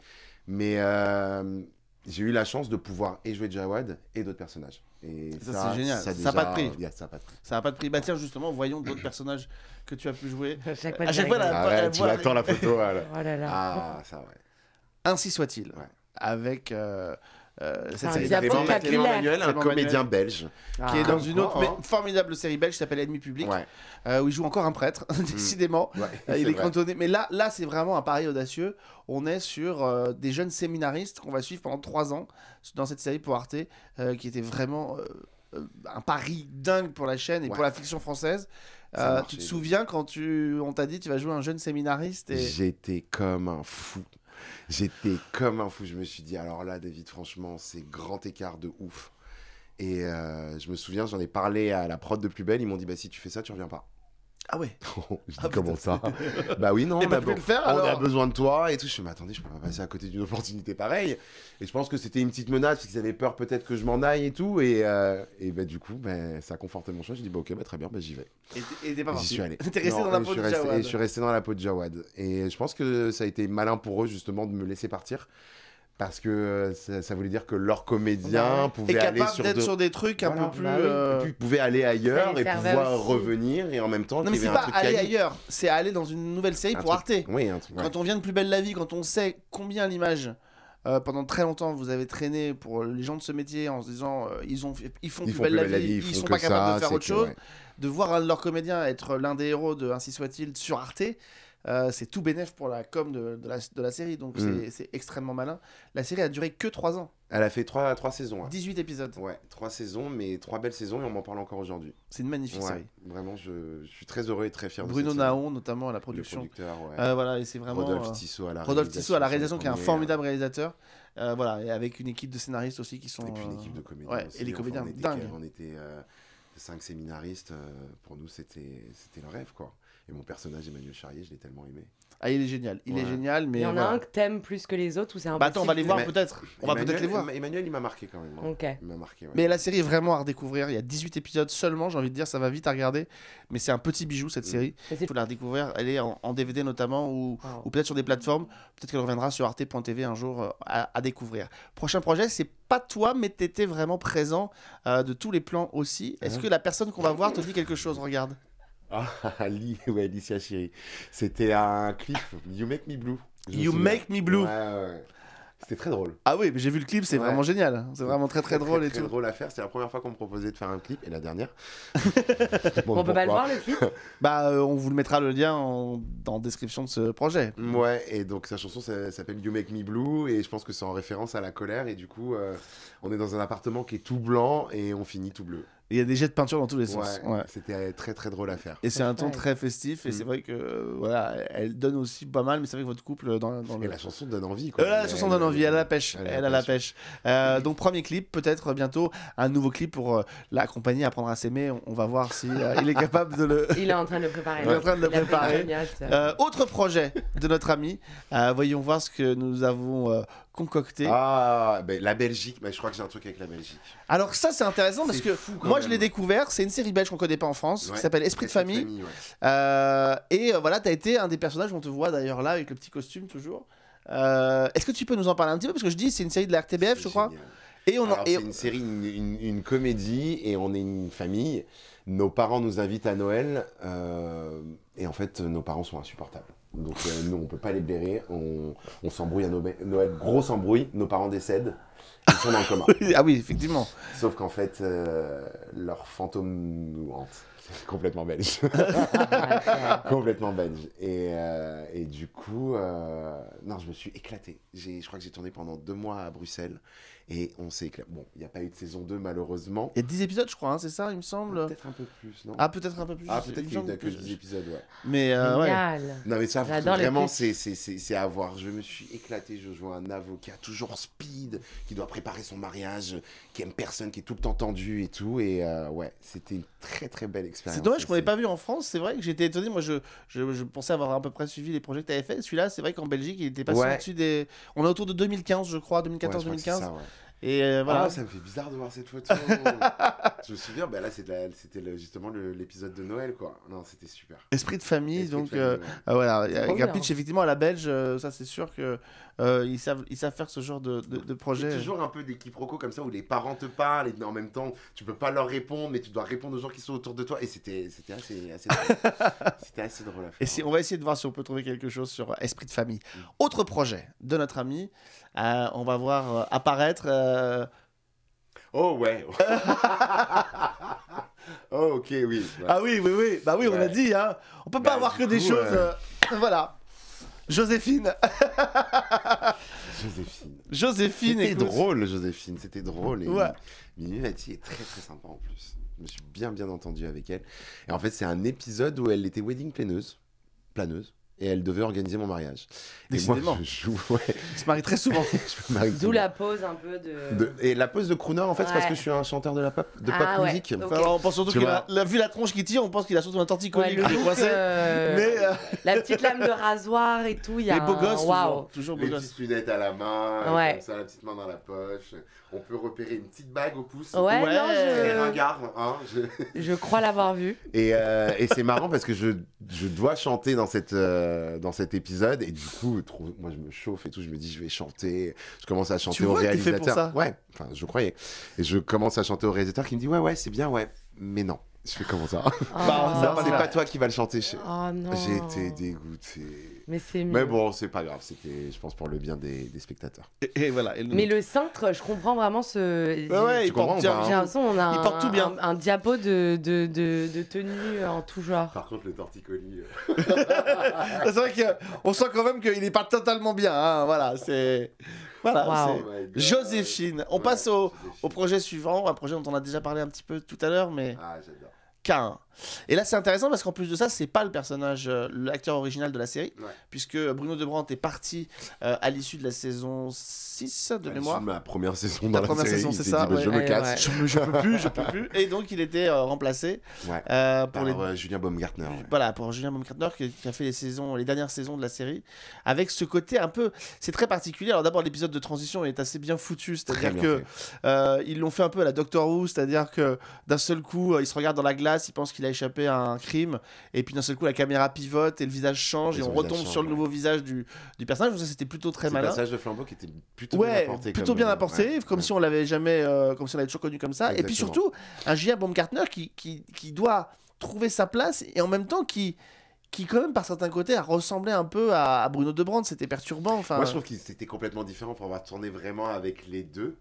Mais euh, j'ai eu la chance de pouvoir et jouer Jawad et d'autres personnages. Et ça, c'est génial. Ça n'a pas de prix. ça n'a pas de prix. pas de prix. Bah tiens, justement, voyons d'autres personnages que tu as pu jouer. [laughs] À chaque fois, la... tu attends la photo. [laughs] oh là là. Ah, ça, ouais. Ainsi soit-il. Avec. Euh, euh, cette ah, série un comédien belge. Ah, qui est dans une autre hein. formidable série belge qui s'appelle Ennemi public, euh, où il joue encore un prêtre, [laughs] décidément. il est cantonné. Mais là, là c'est vraiment un pari audacieux. On est sur des jeunes séminaristes qu'on va suivre pendant trois ans dans cette série pour Arte, qui était vraiment un pari dingue pour la chaîne et pour la fiction française. tu te souviens quand tu, on t'a dit tu vas jouer un jeune séminariste et... J'étais comme un fou. J'étais comme un fou. Je me suis dit, alors là, David, franchement, c'est grand écart de ouf. Et euh, je me souviens, j'en ai parlé à la prod de plus belle. Ils m'ont dit, bah si tu fais ça, tu reviens pas. Ah ouais [laughs] oh, Je dis ah, comment ça Bah oui, non, bah, on, a besoin de toi et tout. Je me attendez, je peux pas passer à côté d'une opportunité pareille. Et je pense que c'était une petite menace, parce qu'ils avaient peur peut-être que je m'en aille et tout. Et, euh, et bah, du coup, ben ça a conforté mon choix. Je dit, bah, ok, très bien, j'y vais. Et t'es pas parti. suis allé. [laughs] T'es dans la peau de Et je suis resté dans la peau de Jawad. Et je pense que ça a été malin pour eux, justement, de me laisser partir parce que euh, ça, voulait dire que leurs comédiens bah pouvaient aller sur, des trucs un peu plus, bah euh, pouvaient aller ailleurs et pouvoir revenir et en même temps non mais c'est pas aller ailleurs c'est aller dans une nouvelle série pour Arte oui, un truc, quand on vient de plus belle la vie quand on sait combien l'image euh, pendant très longtemps, vous avez traîné pour les gens de ce métier en se disant ils, ont, font plus belle, la, vie, ils, sont pas capables de faire autre chose. De voir un de leurs comédiens être l'un des héros de Ainsi soit-il sur Arte, euh, c'est tout bénéf pour la com de, la, série, donc mm. c'est extrêmement malin. La série a duré que 3 ans. Elle a fait 3, saisons. 18 hein. épisodes. Ouais, 3 saisons, mais trois belles saisons et on m'en parle encore aujourd'hui. C'est une magnifique série. Vraiment, je, suis très heureux et très fier Bruno de Bruno Naon, notamment à la production. Euh, voilà, et c'est vraiment. Rodolphe euh, Tissot à la réalisation. qui est un formidable réalisateur. voilà, et avec une équipe de scénaristes aussi qui sont. Et puis une équipe de comédiens. et les comédiens, on Était, on était cinq séminaristes, pour nous, c'était le rêve, quoi. Et mon personnage, Emmanuel Charrier, je l'ai tellement aimé. Ah, il est génial. Il est génial, mais. Il y en a un que t'aimes plus que les autres ou c'est un bah, Attends, on va les voir peut-être. On va peut-être les voir. Emmanuel, il m'a marqué quand même. Hein. Il m'a marqué. Mais la série est vraiment à redécouvrir. Il y a 18 épisodes seulement, j'ai envie de dire, ça va vite à regarder. Mais c'est un petit bijou cette mm. série. Il faut la redécouvrir. Elle est en, DVD notamment ou, ou peut-être sur des plateformes. Peut-être qu'elle reviendra sur arte.tv un jour euh, à, découvrir. Prochain projet, c'est pas toi, mais t'étais vraiment présent euh, de tous les plans aussi. Est-ce hein que la personne qu'on va voir te dit quelque chose Regarde. Ah, [laughs] Ali, ouais, Alicia Chiri. C'était un clip, You Make Me Blue. You Make Me Blue. C'était très drôle. Ah oui, j'ai vu le clip, c'est vraiment génial. Hein. C'est vraiment très très, drôle et très drôle à faire. C'est la première fois qu'on me proposait de faire un clip et la dernière. [laughs] On on peut pas le voir le clip [laughs] Bah, euh, on vous le mettra le lien en, description de ce projet. Ouais, et donc sa chanson s'appelle You Make Me Blue et je pense que c'est en référence à la colère et du coup, euh, on est dans un appartement qui est tout blanc et on finit tout bleu. Il y a des jets de peinture dans tous les sens. C'était très très drôle à faire. Et c'est un ton très festif et c'est mm. vrai que euh, voilà, elle donne aussi pas mal, mais c'est vrai que votre couple euh, dans, la chanson donne envie. Quoi. Euh, la chanson donne envie, elle a la pêche. Elle, la pêche. donc premier clip, peut-être bientôt un nouveau clip pour l'accompagner à apprendre à s'aimer. On, va voir si il est capable de le. [laughs] Il est en train de préparer. Il est en train de le préparer. autre projet de notre ami. voyons voir ce que nous avons concocté. Ah, la Belgique, Mais je crois que j'ai un truc avec la Belgique. Alors ça, c'est intéressant parce que moi, je l'ai découvert. C'est une série belge qu'on ne connaît pas en France qui s'appelle Esprit, de famille. Euh, et euh, voilà, tu as été un des personnages, on te voit d'ailleurs là avec le petit costume toujours. Euh, est-ce que tu peux nous en parler un petit peu Parce que je dis, c'est une série de la RTBF, je crois. Et on C'est une série, une, comédie, et on est une famille. Nos parents nous invitent à Noël, et en fait, nos parents sont insupportables. Donc euh, nous, on peut pas les blairer. On, s'embrouille à Noël. Grosse embrouille. Nos parents décèdent. Ils sont dans le coma. [laughs] ah oui, effectivement. Sauf qu'en fait, euh, leur fantôme nous hante. [laughs] Complètement belge. [laughs] Complètement belge. Et, euh, du coup, non, je me suis éclaté. Je crois que j'ai tourné pendant deux mois à Bruxelles. Et on s'est éclaté. Bon, il n'y a pas eu de saison 2, malheureusement. Il y a 10 épisodes, je crois, hein, c'est ça, il me semble Peut-être un peu plus, non Ah, peut-être un peu plus. Ah, peut-être qu'il n'y a que 10 épisodes, ouais. Mais, euh, ouais. Non, mais ça, vraiment, c'est à voir. Je me suis éclaté. Je joue un avocat toujours speed, qui doit préparer son mariage, qui aime personne, qui est tout le temps tendu et tout. Et euh, ouais, c'était une très, très belle expérience. C'est dommage qu'on ne pas vu en France. C'est vrai que j'étais étonné. Moi, je, je, pensais avoir à peu près suivi les projets que tu avais fait. Celui-là, c'est vrai qu'en Belgique, il était passé au-dessus des. On est autour de 2015, je crois, 2014-2015. Euh, ah, voilà. ça me fait bizarre de voir cette photo. [laughs] je me souviens, bah là, c'était justement l'épisode de Noël, quoi. Non, c'était super. Esprit de famille, donc euh, effectivement, à la Belge, euh, ça, c'est sûr que euh, ils, savent, ils savent faire ce genre de, de, de projet. a toujours un peu des quiproquos comme ça où les parents te parlent et en même temps, tu peux pas leur répondre, mais tu dois répondre aux gens qui sont autour de toi. Et c'était assez, assez drôle. [laughs] assez drôle Et on va essayer de voir si on peut trouver quelque chose sur Esprit de famille. Mm. Autre projet de notre ami. Euh, on va voir euh, apparaître. Euh, oh ouais. [laughs] oh, ok oui. Ah oui oui oui. Bah oui on a dit hein. On peut pas bah, avoir que des choses. Voilà. Joséphine. [laughs] Joséphine. Joséphine. C'était drôle Joséphine. C'était drôle. Et ouais. est très très sympa en plus. Je me suis bien bien entendu avec elle. Et en fait c'est un épisode où elle était wedding planeuse. Planeuse et elle devait organiser mon mariage. Décidément. Et moi, je, joue [laughs] ouais. je se très souvent. [laughs] D'où la pose un peu de... Et la pose de crooner, en fait, c'est parce que je suis un chanteur de la pop, de ah, pop on pense surtout qu'il a, vu la tronche qui tire, on pense qu'il a surtout un torticolis euh, euh, La petite lame de rasoir et tout. Y a Les beaux gosses, toujours, Les petites lunettes à la main, comme ça, la petite main dans la poche. On peut repérer une petite bague au pouce. Ouais, je... hein, je... crois l'avoir vue. Et, euh, et c'est marrant parce que je, dois chanter dans cette... Euh, dans cet épisode. Et du coup, moi, je me chauffe et tout. Je me dis, je vais chanter. Je commence à chanter au réalisateur. Ouais, enfin, je croyais. Et je commence à chanter au réalisateur qui me dit, ouais, ouais, c'est bien, ouais. Mais non. Je fais comment ça [laughs] oh, bah, C'est pas toi qui va le chanter. Oh, J'ai été dégoûté. Mais, mais bon, c'est pas grave. C'était, je pense, pour le bien des, spectateurs. Et, voilà, Mais le cintre, je comprends vraiment ce. ouais, tu il porte bien. J'ai l'impression a un, tout bien. Un, diapo de, de, de, tenue euh, en tout genre. Par contre, le torticolis. Euh. [laughs] c'est vrai qu'on euh, sent quand même qu'il n'est pas totalement bien. Hein, voilà, c'est. wow. Oh on passe au, au, projet suivant, un projet dont on a déjà parlé un petit peu tout à l'heure, mais. Ah, j'adore quand et là, c'est intéressant parce qu'en plus de ça, c'est pas le personnage, euh, l'acteur original de la série, puisque Bruno Debrandt est parti euh, à l'issue de la saison 6 de mémoire. Ma première saison dans la, première série, saison, c'est ça. Bah, je me casse, je, je, peux plus, je peux plus. Et donc, il était euh, remplacé pour les... Julien Baumgartner. Voilà, pour Julien Baumgartner qui, a fait les saisons, les dernières saisons de la série, avec ce côté un peu, c'est très particulier. Alors d'abord, l'épisode de transition est assez bien foutu, c'est-à-dire que ils l'ont fait un peu à la Doctor Who, c'est-à-dire que d'un seul coup, il se regarde dans la glace, il pense qu'il a échappé à un crime, et puis d'un seul coup la caméra pivote et le visage change, et, on retombe sur le nouveau visage du, du personnage. ça c'était plutôt très malin. Le passage de flambeau qui était plutôt bien apporté. Plutôt comme, bien comme si on l'avait jamais, euh, comme si on l'avait toujours connu comme ça. Et puis surtout un J.A. Baumgartner qui, qui, qui doit trouver sa place et en même temps qui qui quand même par certains côtés a ressemblé un peu à, Bruno de Brande. c'était perturbant. Enfin... Moi je trouve qu'il c'était complètement différent pour avoir tourné vraiment avec les deux.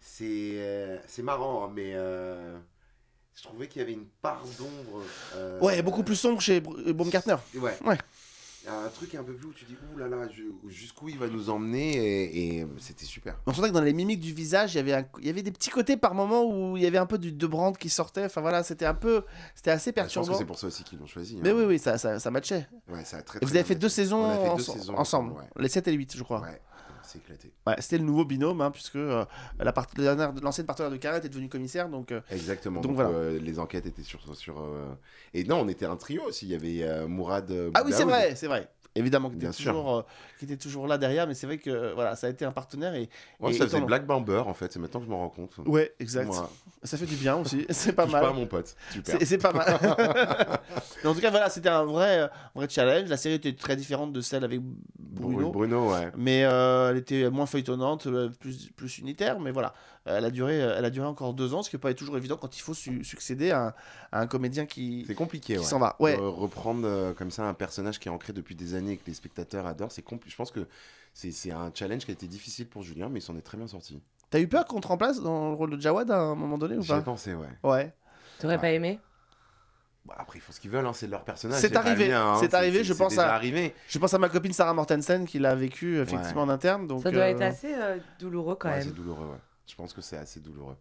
C'est euh, c'est marrant, hein, mais... Euh, je trouvais qu'il y avait une part d'ombre. Euh, ouais, beaucoup plus sombre chez euh, Baumgartner. Ouais. ouais. Un truc un peu plus où tu dis, ouh là là, jusqu'où il va nous emmener, et, c'était super. On sentait que dans les mimiques du visage, il y, avait il y avait des petits côtés par moment où il y avait un peu du Debrand qui sortait. Enfin voilà, c'était un peu. C'était assez perturbant. je pense que c'est pour ça aussi qu'ils l'ont choisi. Hein. Mais oui, oui, ça, ça, ça matchait. Ouais, ça a très, très Vous avez fait deux saisons, fait deux saisons ensemble, les 7 et les 8, je crois. C'est c'était le nouveau binôme, hein, puisque euh, l'ancienne partenaire de Carrette est devenue commissaire. Donc, euh, Exactement. Donc, euh, les enquêtes étaient sur. sur Et non, on était un trio aussi. Il y avait Mourad. ah oui, c'est vrai, c'est vrai évidemment, qui était, toujours, euh, qui était toujours là derrière, mais c'est vrai que euh, voilà, ça a été un partenaire. Et, ça faisait Black Bamber en fait, c'est maintenant que je m'en rends compte. Ouais, exact. Ça fait du bien aussi, [laughs] c'est pas mal. pas mon pote, C'est pas mal. en tout cas, voilà, c'était un vrai, euh, vrai challenge. La série était très différente de celle avec Bruno. Bruno, ouais. Mais elle était moins feuilletonnante, plus, plus unitaire, mais voilà. Elle a, duré, elle a duré encore deux ans, ce qui n'est pas toujours évident quand il faut succéder à un, comédien qui. compliqué, s'en ouais. va. Ouais. reprendre comme ça un personnage qui est ancré depuis des années et que les spectateurs adorent, c'est compliqué. Je pense que c'est un challenge qui a été difficile pour Julien, mais il s'en est très bien sorti. T'as eu peur qu'on te remplace dans le rôle de Jawad à un moment donné ou pas J'ai pensé, ouais. Ouais. T'aurais pas aimé bah, après, ils font ce qu'ils veulent, hein, c'est leur personnage. C'est hein. arrivé, c'est arrivé, je pense à. Arrivé. Je pense à ma copine Sarah Mortensen qui l'a vécu effectivement en interne. Donc, ça doit euh, être assez euh, douloureux quand même. C'est douloureux, ouais. Je pense que c'est assez douloureux.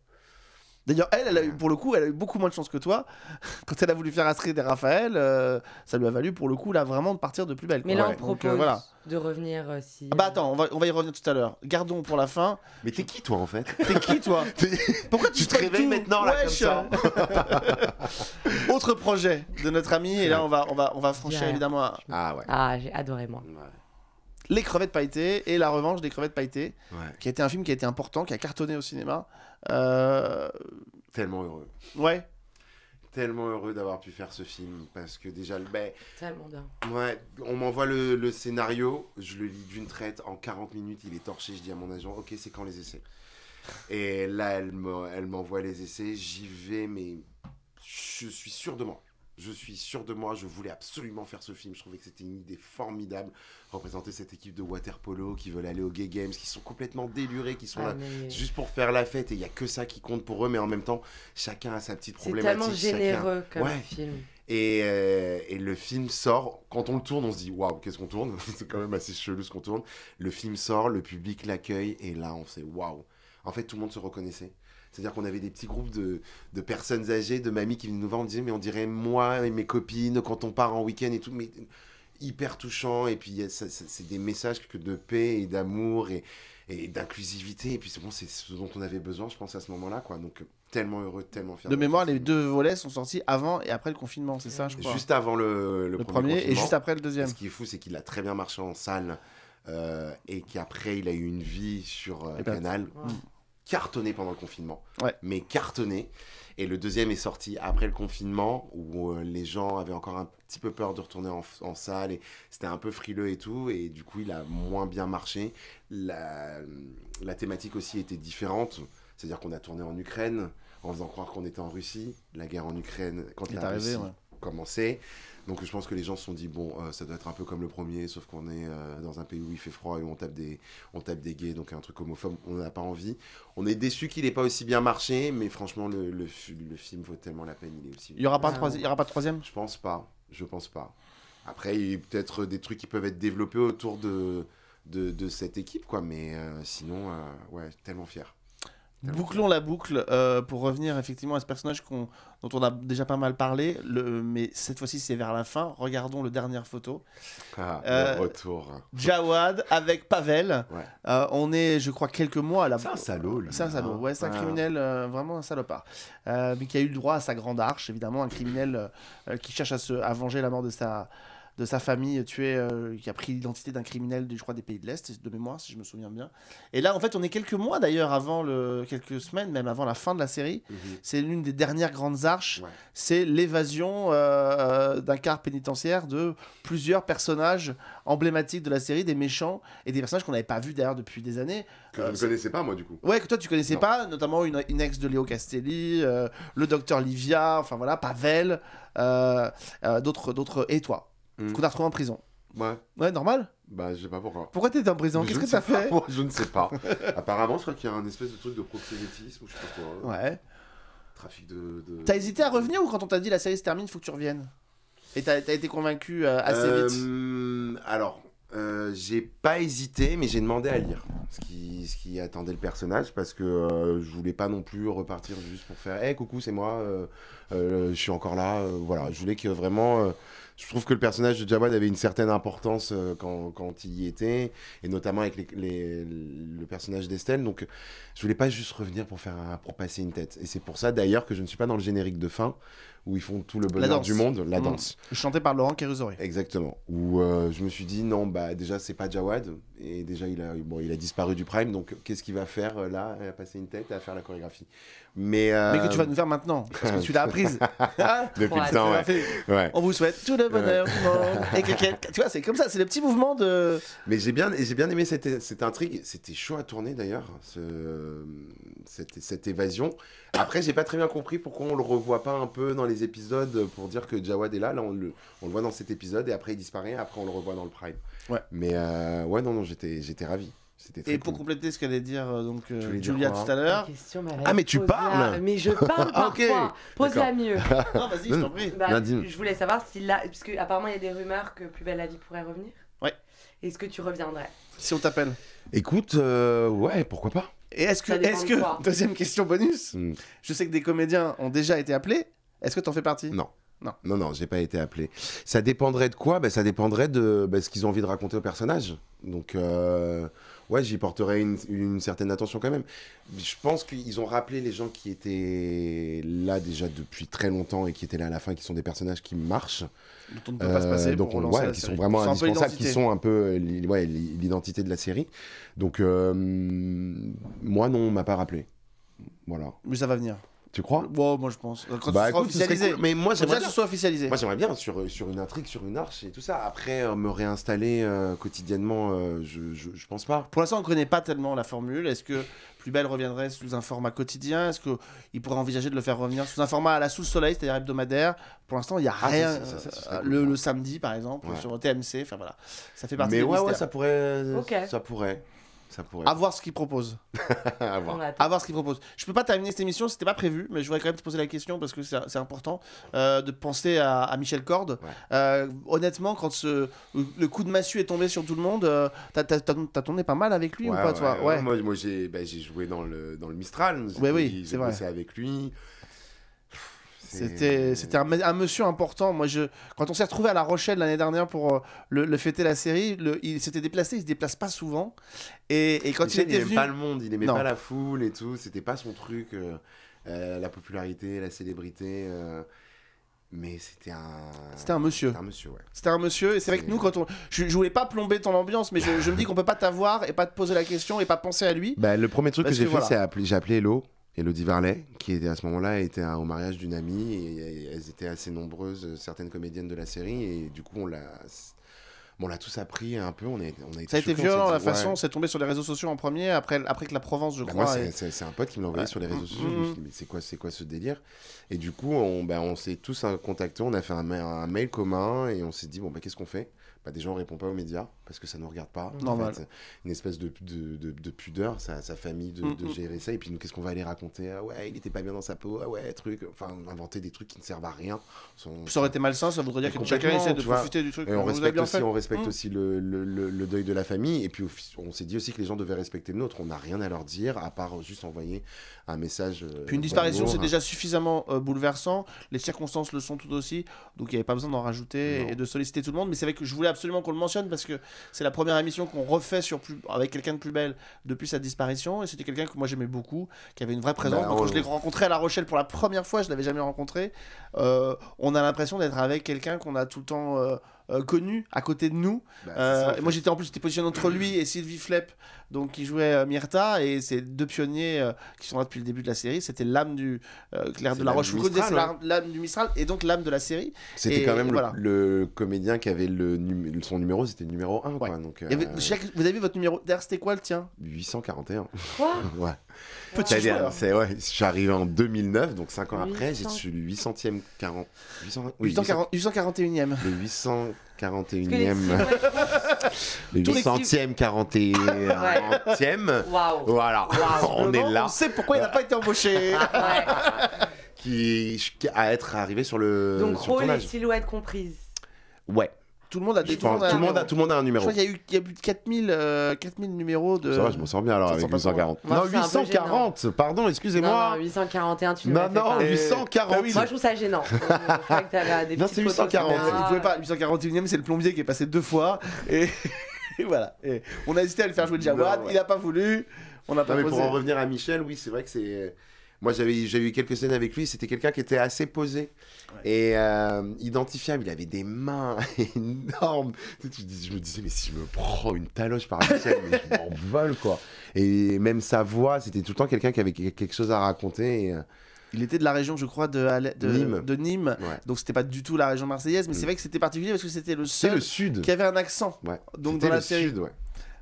D'ailleurs, elle, pour le coup, elle a eu beaucoup moins de chance que toi. [laughs] Quand elle a voulu faire Astrid et Raphaël, euh, ça lui a valu pour le coup là vraiment de partir de plus belle. Mais là, on euh, propose de revenir aussi euh, si. bah attends, on va, y revenir tout à l'heure. Gardons pour la fin. Mais t'es qui toi en fait T'es qui toi [laughs] Pourquoi tu, te réveilles maintenant là comme ça [laughs] Autre projet de notre ami et là on va on va on va franchir évidemment. Ah ouais. Ah j'ai adoré moi. Les crevettes pailletées et La revanche des crevettes pailletées, qui était un film qui a été important, qui a cartonné au cinéma. Euh, Tellement heureux. Ouais. Tellement heureux d'avoir pu faire ce film parce que déjà le. Ben, Tellement bien. Ouais, on m'envoie le, le, scénario, je le lis d'une traite en 40 minutes, il est torché. Je dis à mon agent, ok, c'est quand les essais Et là, elle m'envoie les essais, j'y vais, mais je suis sûr de moi je suis sûr de moi, je voulais absolument faire ce film. Je trouvais que c'était une idée formidable. Représenter cette équipe de water polo qui veulent aller aux Gay Games, qui sont complètement délurés, qui sont ah, là euh, juste pour faire la fête et il n'y a que ça qui compte pour eux, mais en même temps, chacun a sa petite problématique. C'est tellement généreux comme film. Euh, et, le film sort. Quand on le tourne, on se dit waouh, qu'est-ce qu'on tourne [laughs] C'est quand même assez chelou ce qu'on tourne. Le film sort, le public l'accueille, et là, on fait waouh. En fait, tout le monde se reconnaissait. C'est-à-dire qu'on avait des petits groupes de, de, personnes âgées, de mamies qui nous voir, on disait, mais on dirait moi et mes copines quand on part en week-end et tout. Mais hyper touchant. Et puis, c'est des messages que de paix et d'amour et, et d'inclusivité. Et puis, c'est bon, c'est ce dont on avait besoin, je pense, à ce moment-là. quoi. Donc, tellement heureux, tellement fier. De mémoire, les deux volets sont sortis avant et après le confinement, c'est ça, je crois. Juste avant le, premier, et juste après le deuxième. ce qui est fou, c'est qu'il a très bien marché en salle. Euh, et qu'après il a eu une vie sur euh, ben, Canal cartonné pendant le confinement. Mais cartonné. Et le deuxième est sorti après le confinement, où euh, les gens avaient encore un petit peu peur de retourner en, salle, et c'était un peu frileux et tout, et du coup il a moins bien marché. La, thématique aussi était différente, c'est-à-dire qu'on a tourné en Ukraine, en faisant croire qu'on était en Russie, la guerre en Ukraine, quand il la commencé. Donc je pense que les gens se sont dit, bon, euh, ça doit être un peu comme le premier, sauf qu'on est euh, dans un pays où il fait froid et où on tape des, on tape des gays, donc un truc homophobe, on n'a pas envie. On est déçu qu'il n'ait pas aussi bien marché, mais franchement, le, film vaut tellement la peine. Il est aussi. Il n'y aura, pas y aura pas de troisième Je pense pas. Je pense pas. Après, il y a peut-être des trucs qui peuvent être développés autour de, de, cette équipe, quoi. Mais euh, sinon, ouais, tellement fier. Bouclons la boucle euh, pour revenir effectivement à ce personnage dont on a déjà pas mal parlé, le, mais cette fois-ci c'est vers la fin. Regardons le dernière photo. Ah, euh, retour. Jawad avec Pavel. Euh, on est, je crois, quelques mois à la. C'est un salaud, C'est un salaud, hein. ouais, c'est un criminel, vraiment un salopard. mais qui a eu le droit à sa grande arche, évidemment, un criminel qui cherche à, se, à venger la mort de sa, de sa famille tuée, euh, qui a pris l'identité d'un criminel, je crois, des pays de l'Est, de mémoire, si je me souviens bien. Et là, en fait, on est quelques mois d'ailleurs avant le. quelques semaines, même avant la fin de la série. Mhm. C'est l'une des dernières grandes arches. C'est l'évasion euh, euh, d'un quart pénitentiaire de plusieurs personnages emblématiques de la série, des méchants et des personnages qu'on n'avait pas vus d'ailleurs depuis des années. Que je ne connaissais pas, moi, du coup. Ouais, que toi, tu connaissais pas, notamment une, ex de Léo Castelli, le docteur Livia, enfin voilà, Pavel, d'autres, d'autres, et toi. Hmm. qu'on a retrouvé en prison. Ouais. Ouais, normal Bah, je sais pas pourquoi. Pourquoi t'étais en prison Qu'est-ce que t'as fait [laughs] je ne sais pas. Apparemment, je crois qu'il y a un espèce de truc de proxénétisme ou je sais pas quoi. Ouais. Trafic de. T'as hésité à revenir ou quand on t'a dit la série se termine, faut que tu reviennes Et t'as été convaincu euh, assez vite euh, Alors, euh, j'ai pas hésité, mais j'ai demandé à lire ce qui, ce qui attendait le personnage parce que je voulais pas non plus repartir juste pour faire Hey, eh, coucou, c'est moi, je suis encore là. voilà, je voulais que vraiment je trouve que le personnage de Jawad avait une certaine importance euh, quand, quand, il y était, et notamment avec les, le personnage d'Estelle. Donc, je voulais pas juste revenir pour, faire, pour passer une tête. Et c'est pour ça, d'ailleurs, que je ne suis pas dans le générique de fin, où ils font tout le bonheur du monde, la mm. danse. Chanté par Laurent Kérusori. Exactement. Où euh, je me suis dit, non, bah déjà, c'est pas Jawad, et déjà, il a, bon, il a disparu du Prime, donc qu'est-ce qu'il va faire euh, là, à passer une tête et à faire la chorégraphie euh, Mais, que tu vas nous faire maintenant, parce que tu l'as apprise. [laughs] Depuis le temps, On vous souhaite tout le bonheur Et tu vois, c'est comme ça, c'est le petit mouvement de. Mais j'ai bien, j'ai bien aimé cette, intrigue. C'était chaud à tourner d'ailleurs, ce, cette, évasion. Après, j'ai pas très bien compris pourquoi on le revoit pas un peu dans les épisodes pour dire que Jawad est là. Là, on le, on le voit dans cet épisode et après il disparaît. Après, on le revoit dans le Prime. Ouais. Mais euh, ouais, non, non, j'étais, j'étais ravi. Et pour compléter ce qu'allait dire euh, donc euh, Julia tout à l'heure. Ah mais tu parles Mais je [laughs] parle ah, parfois. okay. Pose-la mieux. [laughs] non vas-y, je t'en prie. Bah, je voulais savoir si là, parce que apparemment il y a des rumeurs que Plus belle la vie pourrait revenir. Ouais. Est-ce que tu reviendrais Si on t'appelle. Écoute, euh, ouais, pourquoi pas. Et est-ce que, est-ce que [laughs] deuxième question bonus. Hmm. Je sais que des comédiens ont déjà été appelés. Est-ce que t'en fais partie Non. Non. Non, non, j'ai pas été appelé. Ça dépendrait de quoi ben, Ça dépendrait de ben, ce qu'ils ont envie de raconter au personnage. Donc, euh, ouais, j'y porterai une, certaine attention quand même. Je pense qu'ils ont rappelé les gens qui étaient là déjà depuis très longtemps et qui étaient là à la fin, qui sont des personnages qui marchent. Dont ne peut pas se passer. Euh, donc, on, ouais, qui sont vraiment indispensables, qui sont un peu euh, ouais, l'identité de la série. Donc, moi, non, on m'a pas rappelé. Voilà. Mais ça va venir. Tu crois Moi, je pense. Quand bah, sera officialisé. Mais moi, j'aimerais bien. Que ce soit officialisé. Moi, j'aimerais bien sur, sur une intrigue, sur une arche et tout ça. Après, euh, me réinstaller euh, quotidiennement, euh, je, je, pense pas. Pour l'instant, on connaît pas tellement la formule. Est-ce que Plus Belle reviendrait sous un format quotidien Est-ce qu'il pourrait envisager de le faire revenir sous un format à la sous soleil, c'est-à-dire hebdomadaire Pour l'instant, il n'y a rien. le, samedi, par exemple, sur TMC. Enfin, voilà. Ça fait partie Mais des ouais, Mais ouais, ça pourrait. Ça pourrait. Ça voir ce qu'il propose [laughs] à, voir. ce qu'il propose Je peux pas terminer cette émission, c'était pas prévu, mais je voudrais quand même te poser la question parce que c'est important euh, de penser à, Michel Corde. Euh, honnêtement, quand ce, le coup de massue est tombé sur tout le monde, tu euh, t'as as, tourné pas mal avec lui ou pas, ouais, toi Moi, moi ben, j'ai joué dans le, dans le Mistral. Oui, oui, c'est vrai. avec lui. C'était un, monsieur important. Moi, je quand on s'est retrouvé à La Rochelle l'année dernière pour euh, le, fêter la série, il s'était déplacé. Il se déplace pas souvent. Et, quand il n'aimait pas le monde, il n'aimait pas la foule et tout. C'était pas son truc. Euh, euh, la popularité, la célébrité. Mais c'était un. monsieur. C'était un monsieur, ouais. C'était un monsieur, et c'est vrai que nous, quand on. Je, ne voulais pas plomber ton ambiance, mais je, me dis qu'on peut pas t'avoir et pas te poser la question et pas penser à lui. Bah, le premier truc que, j'ai fait, c'est appeler... j'ai appelé Hello. Elodie Varlet, qui était à ce moment-là était au mariage d'une amie, et, elles étaient assez nombreuses, euh, certaines comédiennes de la série, et du coup, on l'a. tous appris un peu. On est, on a été ça a été violent, la façon, c'est tombé sur les réseaux sociaux en premier, après, après que la Provence, je bah, crois. c'est un pote qui me l'a envoyé sur les réseaux sociaux. Je me mm-hmm. suis mais c'est quoi, ce délire Et du coup, on, ben, on s'est tous hein, contactés, on a fait un, mail commun et on s'est dit, bon, bah, qu'est-ce qu'on fait bah, des gens ne répondent pas aux médias parce que ça ne nous regarde pas. une espèce de, pudeur, sa, famille de, mm, mm. gérer ça. Et puis nous, qu'est-ce qu'on va aller raconter Ah ouais, il n'était pas bien dans sa peau. Ah ouais, truc. Enfin, inventer des trucs qui ne servent à rien. Ça aurait été malsain. Ça voudrait dire que chacun essaie de profiter du truc. Et on, respecte aussi, on respecte mm. aussi le, deuil de la famille. Et puis on s'est dit aussi que les gens devaient respecter le nôtre. On n'a rien à leur dire à part juste envoyer un message. Euh, Puis une disparition, c'est déjà suffisamment euh, bouleversant. Les circonstances le sont tout aussi. Donc il n'y avait pas besoin d'en rajouter et de solliciter tout le monde. Mais c'est vrai que je voulais absolument qu'on le mentionne parce que c'est la première émission qu'on refait avec quelqu'un de plus belle depuis sa disparition. Et c'était quelqu'un que moi j'aimais beaucoup, qui avait une vraie présence. Bah, quand oh. je l'ai rencontré à La Rochelle pour la première fois, je ne l'avais jamais rencontré. Euh, on a l'impression d'être avec quelqu'un qu'on a tout le temps. connu à côté de nous. Bah, moi j'étais en plus j'étais positionné entre lui et Sylvie Flepp donc qui jouait euh, Myrta et ces deux pionniers euh, qui sont là depuis le début de la série. C'était l'âme du euh, Claire de la Roche. Vous connaissez l'âme du Mistral et donc l'âme de la série. C'était quand même le, comédien qui avait le son numéro, c'était le numéro 1. donc, vous avez votre numéro D'ailleurs, c'était quoi le tien 841. Quoi [laughs] Ouais. Petit c'est ouais, en 2009, donc 5 ans après, j'ai suis le 800e 40 841e. Le 841e. [laughs] [laughs] [laughs] le quarantième e Voilà, on est là. On sait pourquoi il n'a pas été embauché. [laughs] qui, à être arrivé sur le. Donc, rôle et silhouette comprise. Ouais. Tout le monde a tout, le monde a un numéro. Je crois y, a eu, il y a plus de 4000, 4000 euh, numéros de. Ça va, je m'en sors bien alors avec 840. Hein. Non, 840, pardon, excusez-moi. Non, 841, tu Non, non, 840. Moi, je trouve ça gênant. [laughs] non, c'est 840. Il pouvait pas, 841 e c'est le plombier qui est passé deux fois. Et, [laughs] voilà. on a hésité à le faire jouer de Jawad, il a pas voulu. On a pas pour en revenir à Michel, oui, c'est vrai que c'est. Moi, j'avais eu quelques scènes avec lui. C'était quelqu'un qui était assez posé et euh, identifiable. Il avait des mains [laughs] énormes. Je me disais, mais si je me prends une taloche par la ciel, je m'envole, [laughs] quoi. Et même sa voix, c'était tout le temps quelqu'un qui avait quelque chose à raconter. Euh, il était de la région, je crois, de, Nîmes. De Nîmes. Donc c'était pas du tout la région marseillaise, mais c'est mm. vrai que c'était particulier parce que c'était le seul sud. qui avait un accent. Donc dans la le série. Sud, ouais.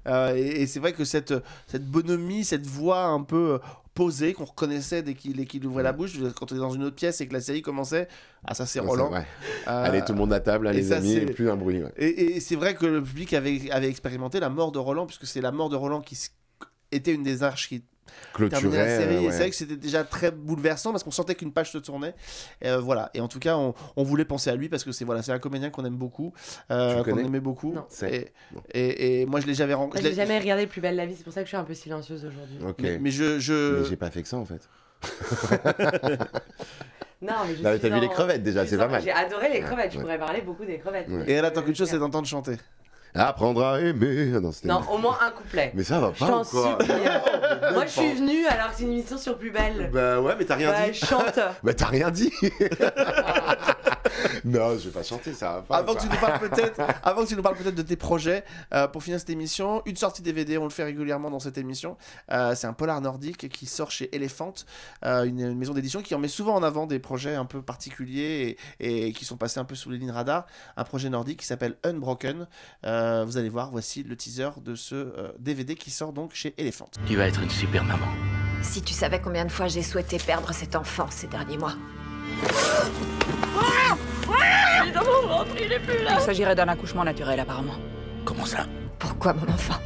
Euh, et, c'est vrai que cette, cette bonhomie, cette voix un peu euh, posée qu'on reconnaissait dès qu'il ouvrait la mm. bouche, quand on était dans une autre pièce et que la série commençait, ah ça c'est Roland. Euh, allez tout le monde à table, les amis, et plus un bruit. Et, c'est vrai que le public avait, expérimenté la mort de Roland, puisque c'est la mort de Roland qui était une des arches qui clôturer. c'est vrai que c'était déjà très bouleversant parce qu'on sentait qu'une page se tournait. Et euh, voilà. Et en tout cas, on, voulait penser à lui parce que c'est voilà, c'est un comédien qu'on aime beaucoup, euh, qu'on aimait beaucoup. Et, et, moi, je l'ai jamais rencontré. J'ai jamais regardé Plus belle la vie. C'est pour ça que je suis un peu silencieuse aujourd'hui. Mais, je, je... j'ai pas fait que ça en fait. [laughs] Non, mais, t'as vu les crevettes déjà, c'est pas mal. J'ai adoré les crevettes, je pourrais parler beaucoup des crevettes. Et là tant qu'une chose, c'est d'entendre chanter. Apprendre à aimer. Ah, non, non au moins un couplet. Mais ça va pas. Je t'en [laughs] Moi, je suis venue alors que c'est une émission sur Plus Belle. Bah ouais, mais t'as rien bah, dit. Chante. [laughs] bah t'as rien dit. [laughs] Non, je vais pas chanter, ça va pas. Avant que tu nous parles peut-être, [laughs] avant que tu nous parles peut-être de tes projets, euh, pour finir cette émission, une sortie DVD, on le fait régulièrement dans cette émission. Euh, c'est un polar nordique qui sort chez Elephant, euh, une, maison d'édition qui en met souvent en avant des projets un peu particuliers et, et, qui sont passés un peu sous les lignes radar. Un projet nordique qui s'appelle Unbroken. vous allez voir, voici le teaser de ce DVD qui sort donc chez Elephant. Tu vas être une super maman. Si tu savais combien de fois j'ai souhaité perdre cet enfant ces derniers mois il Il s'agirait d'un accouchement naturel, apparemment. Comment ça Pourquoi, mon enfant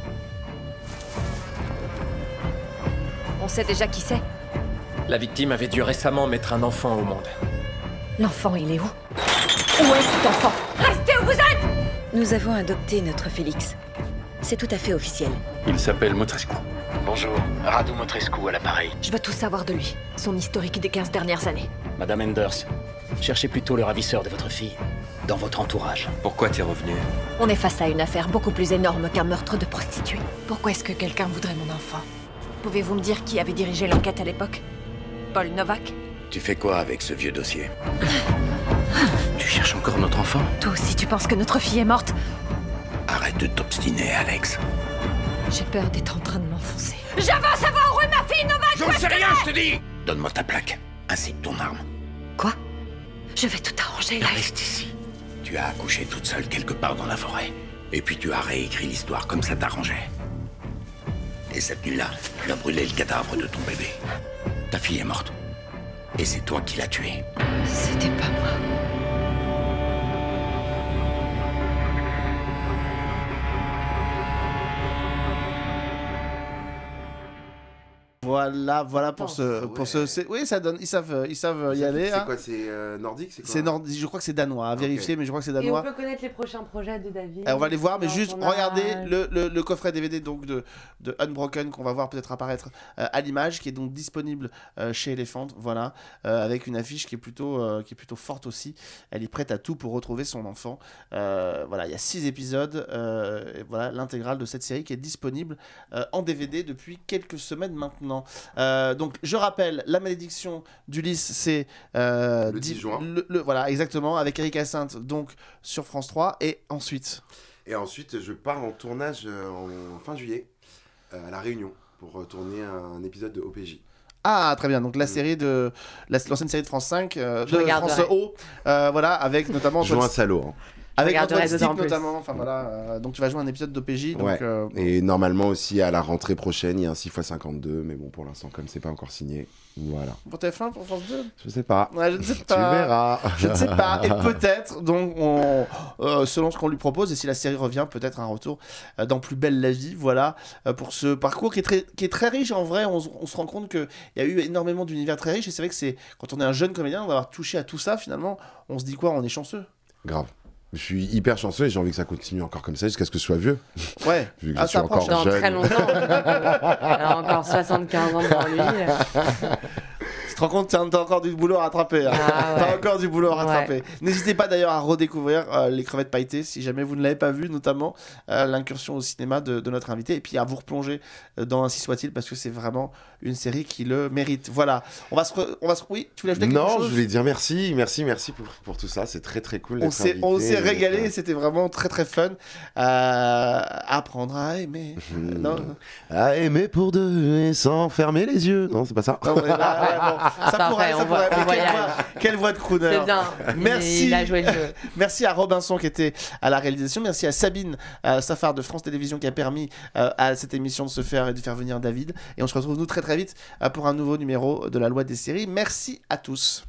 On sait déjà qui c'est La victime avait dû récemment mettre un enfant au monde. L'enfant, il est où Où est cet enfant Restez où vous êtes Nous avons adopté notre Félix. C'est tout à fait officiel. Il s'appelle Motrescu. Bonjour, Radu Motrescu à l'appareil. Je veux tout savoir de lui, son historique des 15 dernières années. Madame Enders, cherchez plutôt le ravisseur de votre fille dans votre entourage. Pourquoi t'es revenu On est face à une affaire beaucoup plus énorme qu'un meurtre de prostituée. Pourquoi est-ce que quelqu'un voudrait mon enfant Pouvez-vous me dire qui avait dirigé l'enquête à l'époque Paul Novak Tu fais quoi avec ce vieux dossier [laughs] Tu cherches encore notre enfant Toi aussi, tu penses que notre fille est morte Arrête de t'obstiner, Alex. J'ai peur d'être en train de m'enfoncer. Je veux savoir où est ma fille, Novak ne sais rien, je te dis Donne-moi ta plaque, ainsi que ton arme. Quoi Je vais tout arranger, Reste ici tu as accouché toute seule quelque part dans la forêt. Et puis tu as réécrit l'histoire comme ça t'arrangeait. Et cette nuit-là, tu as brûlé le cadavre de ton bébé. Ta fille est morte. Et c'est toi qui l'as tuée. C'était pas moi. Voilà, voilà pour ce, ah pour ce, oui, ça donne, ils savent, ils savent euh, y aller. C'est hein. quoi C'est euh, nordique C'est quoi C'est nordique, je crois que c'est danois, à vérifier, mais je crois que c'est Et on peut connaître les prochains projets de David. Eh, on va les voir, mais juste regardez le, coffret DVD donc de, de Unbroken qu'on va voir peut-être apparaître euh, à l'image, qui est donc disponible chez Elephant, voilà, avec une affiche qui est plutôt qui est plutôt forte aussi. Elle est prête à tout pour retrouver son enfant. voilà, il y a six épisodes, voilà l'intégrale de cette série qui est disponible en DVD depuis quelques semaines maintenant. Euh, donc, je rappelle, la malédiction d'Ulysse, c'est euh, le 10 juin. voilà, exactement, avec Eric Assainte, donc sur France 3. Et ensuite Et ensuite, je pars en tournage euh, en, fin juillet à La Réunion pour tourner un épisode de OPJ. Ah très bien donc la mm. série de l'ancienne série de France 5 de France O voilà avec notamment Jean Salaud hein. Avec Antoine notamment, euh, donc tu vas jouer un épisode d'OPJ. Euh, et normalement aussi à la rentrée prochaine, il y a un 6x52, mais bon pour l'instant comme c'est pas encore signé, voilà. Pour TF1, pour France 2 Je sais pas. ne sais [laughs] pas. tu verras. Je ne sais pas. Et [laughs] peut-être, donc euh, selon ce qu'on lui propose, et si la série revient, peut-être un retour dans Plus belle la vie, voilà, pour ce parcours qui est très, qui est très riche en vrai. On, on se rend compte qu'il y a eu énormément d'univers très riches, et c'est vrai que c'est quand on est un jeune comédien, on va avoir touché à tout ça finalement, on se dit quoi On est chanceux. Grave. Je suis hyper chanceux et j'ai envie que ça continue encore comme ça jusqu'à ce que je sois vieux. Ouais. [laughs] Vu que je ah, suis encore très longtemps. [laughs] Alors encore 75 ans devant lui. Tu te rends compte, t'as encore du boulot à rattraper. Hein. Ah, t'as encore du boulot à rattraper. N'hésitez pas d'ailleurs à redécouvrir euh, les crevettes pailletées si jamais vous ne l'avez pas vu, notamment euh, l'incursion au cinéma de, de, notre invité, et puis à vous replonger euh, dans Ainsi soit-il parce que c'est vraiment une série qui le mérite. Voilà. On va se, on va se... Oui, tu voulais ajouter quelque chose Non, je voulais dire merci, merci, merci pour, pour tout ça. C'est très, très cool. On s'est, on s'est régalé. C'était vraiment très, très fun. Euh, apprendre à aimer. Hmm. non. À aimer pour deux et sans fermer les yeux. Non, c'est pas ça. Ça pourrait, ça quelle, voix, de crooner. C'est bien. Merci. Il joué le jeu. [laughs] merci à Robinson qui était à la réalisation. Merci à Sabine euh, Safar de France Télévisions qui a permis euh, à cette émission de se faire et de faire venir David. Et on se retrouve nous très, très très vite euh, pour un nouveau numéro de la loi des séries. Merci à tous.